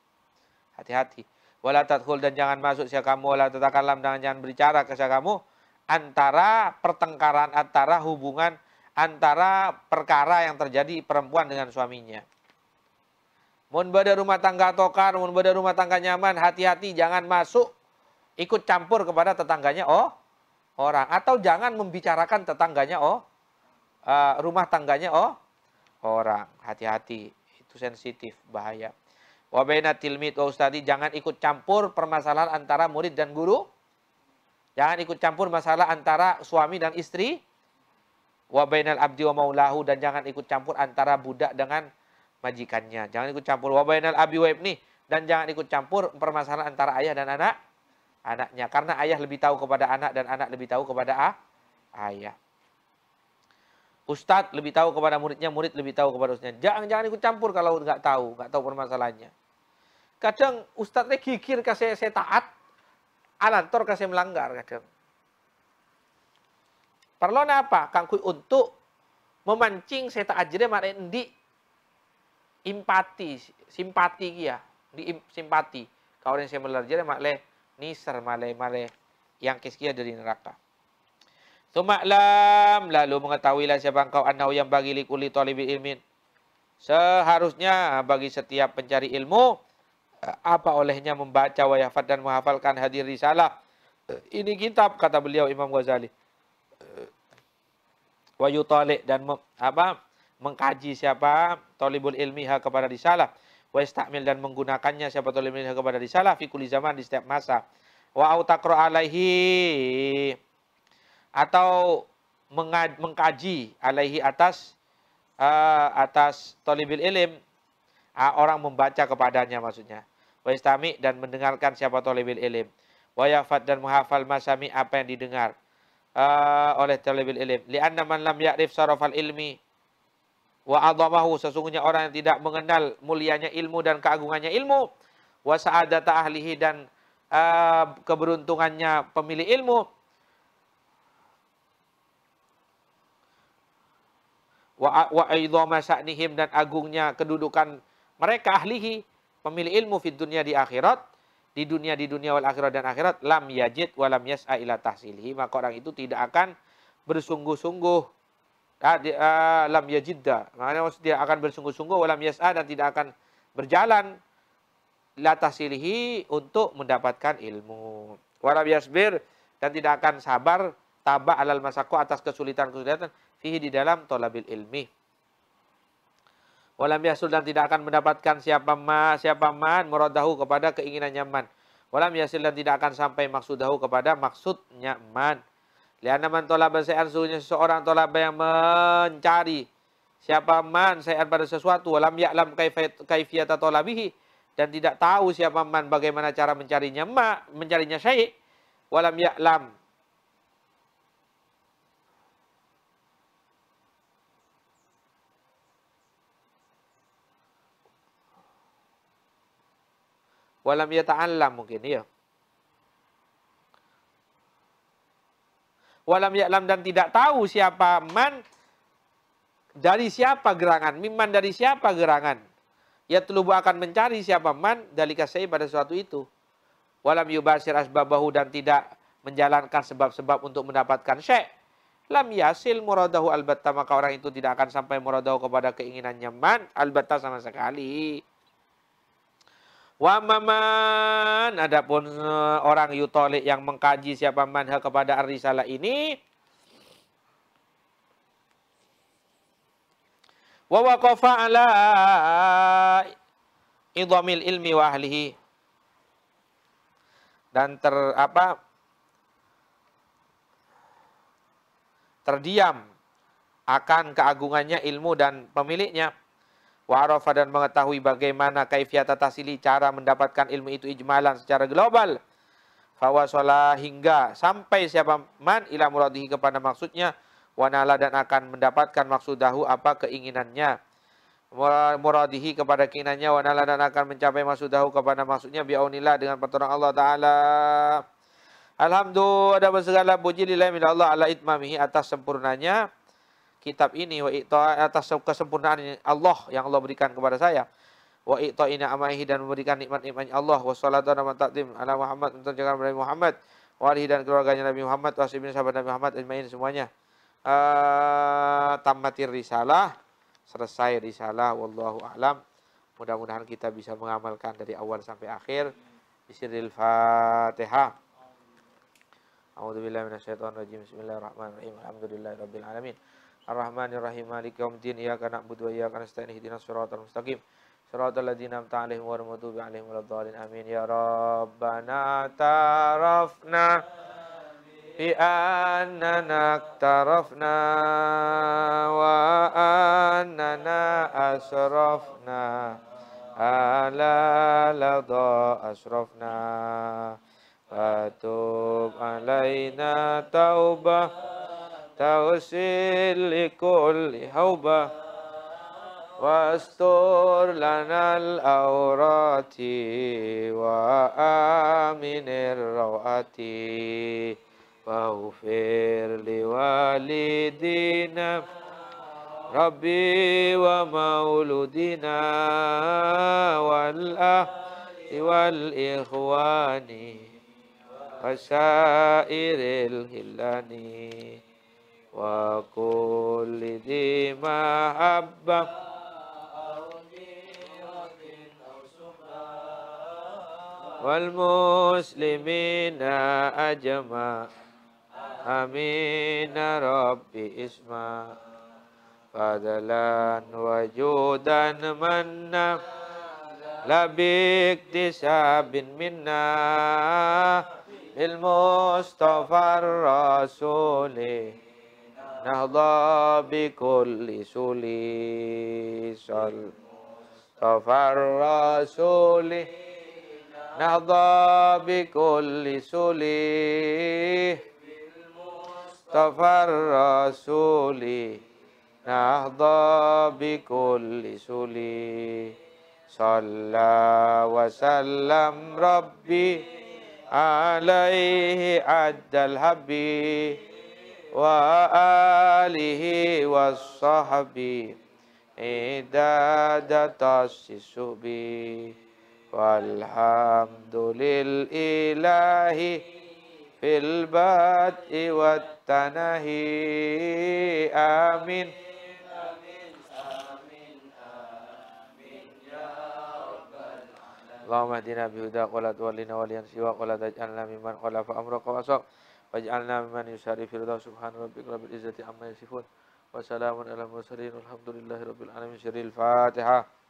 S1: hati-hati wala tadkhul dan jangan masuk sia kamu wala tatakallam dan jangan berbicara ke sia kamu antara pertengkaran antara hubungan antara perkara yang terjadi perempuan dengan suaminya mun bada rumah tangga tokar mun bada rumah tangga nyaman hati-hati jangan masuk ikut campur kepada tetangganya oh orang atau jangan membicarakan tetangganya oh Eh, rumah tangganya oh orang. Hati-hati, itu sensitif, bahaya. wabena tilmid wa ustadi, jangan ikut campur permasalahan antara murid dan guru. Jangan ikut campur masalah antara suami dan istri. Wabainal abdi wa maulahu, dan jangan ikut campur antara budak dengan majikannya. Jangan ikut campur. Wabainal abi wa ibni, dan jangan ikut campur permasalahan antara ayah dan anak anaknya karena ayah lebih tahu kepada anak dan anak lebih tahu kepada ah, ayah. Ustadz lebih tahu kepada muridnya, murid lebih tahu kepada ustadznya. Jangan jangan ikut campur kalau nggak tahu, nggak tahu permasalahannya. Kadang ustadznya gigir ke saya, saya taat, alantor ke saya melanggar kadang. Perlu apa? Kangkui untuk memancing saya tak ajarin mare ya. di empati, simpati dia, di simpati. Kau yang saya belajar male nisar male male yang kiskia ya dari neraka. Tumaklam lalu mengetahuilah siapa engkau anau yang bagi likuli talibil ilmin. Seharusnya bagi setiap pencari ilmu apa olehnya membaca wayafat dan menghafalkan hadir risalah. Ini kitab kata beliau Imam Ghazali. Wayu talik dan apa mengkaji siapa tolibul ilmiha kepada risalah. Wa istakmil dan menggunakannya siapa tolibul ilmiha kepada risalah. Fikuli zaman di setiap masa. Wa autakro alaihi atau mengkaji alaihi atas uh, atas tolibil ilim uh, ah, orang membaca kepadanya maksudnya wa dan mendengarkan siapa tolibil ilim wa dan menghafal masami apa yang didengar uh, oleh tolibil ilim anna man lam ya'rif sarafal ilmi wa adhamahu sesungguhnya orang yang tidak mengenal mulianya ilmu dan keagungannya ilmu wa sa'adata ahlihi dan uh, keberuntungannya pemilik ilmu wa dan agungnya kedudukan mereka ahlihi pemilik ilmu fid dunia di akhirat di dunia di dunia wal akhirat dan akhirat lam yajid wa lam yas'a ila maka orang itu tidak akan bersungguh-sungguh ah, ah, lam yajidda makanya dia akan bersungguh-sungguh walam yas'a dan tidak akan berjalan la tahsilihi untuk mendapatkan ilmu lam yasbir dan tidak akan sabar tabah alal masaku atas kesulitan-kesulitan fihi di dalam tolabil ilmi. Walam yasul dan tidak akan mendapatkan siapa ma siapa man muradahu kepada keinginan nyaman. Walam yasul dan tidak akan sampai maksudahu kepada maksud nyaman. Lianna man tolaba sayan suhunya seseorang tolaba yang mencari. Siapa man sayan pada sesuatu. Walam ya'lam kaifiyata tolabihi. Dan tidak tahu siapa man bagaimana cara mencarinya ma, mencarinya syai. Walam ya'lam Walam yata'allam mungkin, ya, Walam ya'lam dan tidak tahu siapa man dari siapa gerangan, miman dari siapa gerangan. Ya telubu akan mencari siapa man dari kasih pada suatu itu. Walam yubasir asbabahu dan tidak menjalankan sebab-sebab untuk mendapatkan syek. Lam yasil muradahu albatta maka orang itu tidak akan sampai muradahu kepada keinginannya man albatta sama sekali. Wa maman adapun e, orang yutolik yang mengkaji siapa manha kepada ar-risalah ini wa waqafa ala idhamil ilmi wa ahlihi dan ter apa terdiam akan keagungannya ilmu dan pemiliknya Wa'arafa dan mengetahui bagaimana kaifiyat tasili cara mendapatkan ilmu itu ijmalan secara global. Fawasola hingga sampai siapa man ila muradihi kepada maksudnya. Wanala dan akan mendapatkan maksudahu apa keinginannya. Muradihi kepada keinginannya. Wanala dan akan mencapai maksudahu kepada maksudnya. Biaunillah dengan pertolongan Allah Ta'ala. Alhamdulillah ada segala puji lillahi min Allah ala itmamihi atas sempurnanya kitab ini wa atas kesempurnaan Allah yang Allah berikan kepada saya wa ini amaihi dan memberikan nikmat-nikmat Allah wassalatu salatu wa takdim ala Muhammad untuk jangan Nabi Muhammad wa dan keluarganya Nabi Muhammad wa sahabat Nabi Muhammad ajmain semuanya uh, eh, tamatir risalah selesai risalah wallahu alam mudah-mudahan kita bisa mengamalkan dari awal sampai akhir bisiril fatihah A'udzu billahi minasyaitonir rajim. Bismillahirrahmanirrahim. Alhamdulillahirabbil alamin. Ar-Rahmanir Rahim Maliki Yawmiddin Iyyaka na'budu wa iyyaka nasta'in ihdinas siratal mustaqim siratal ladzina an'amta 'alaihim ghairil maghdubi 'alaihim waladdallin amin ya rabbana tarafna bi annana tarafna wa annana asrafna ala ladha asrafna fatub alaina taubah تغسل لكل هوبة واستر لنا الأورات وآمن الروات واغفر لوالدينا ربي ومولودنا والأهل والإخوان وسائر الهلان وكل ذي محبة والمسلمين أجمع أمين ربي اسمع فضلا وجودا منا لا باكتساب منا بالمصطفى الرسولي نهضى بكل سلي صل صفى الرسول نهضى بكل سلي صفى الرسول نهضى بكل سلي صلى وسلم ربي عليه عد الحبيب وآله وصحبه إداد بي والحمد للإله في البدء والتنهي آمين اللهم اهدنا بهداك ولا تولنا وليا سواك ولا تجعلنا ممن خلف امرك واساك واجعلنا ممن يساري في رضا سبحان ربك رب العزة عما يصفون وسلام على المرسلين والحمد لله رب العالمين شرير الفاتحة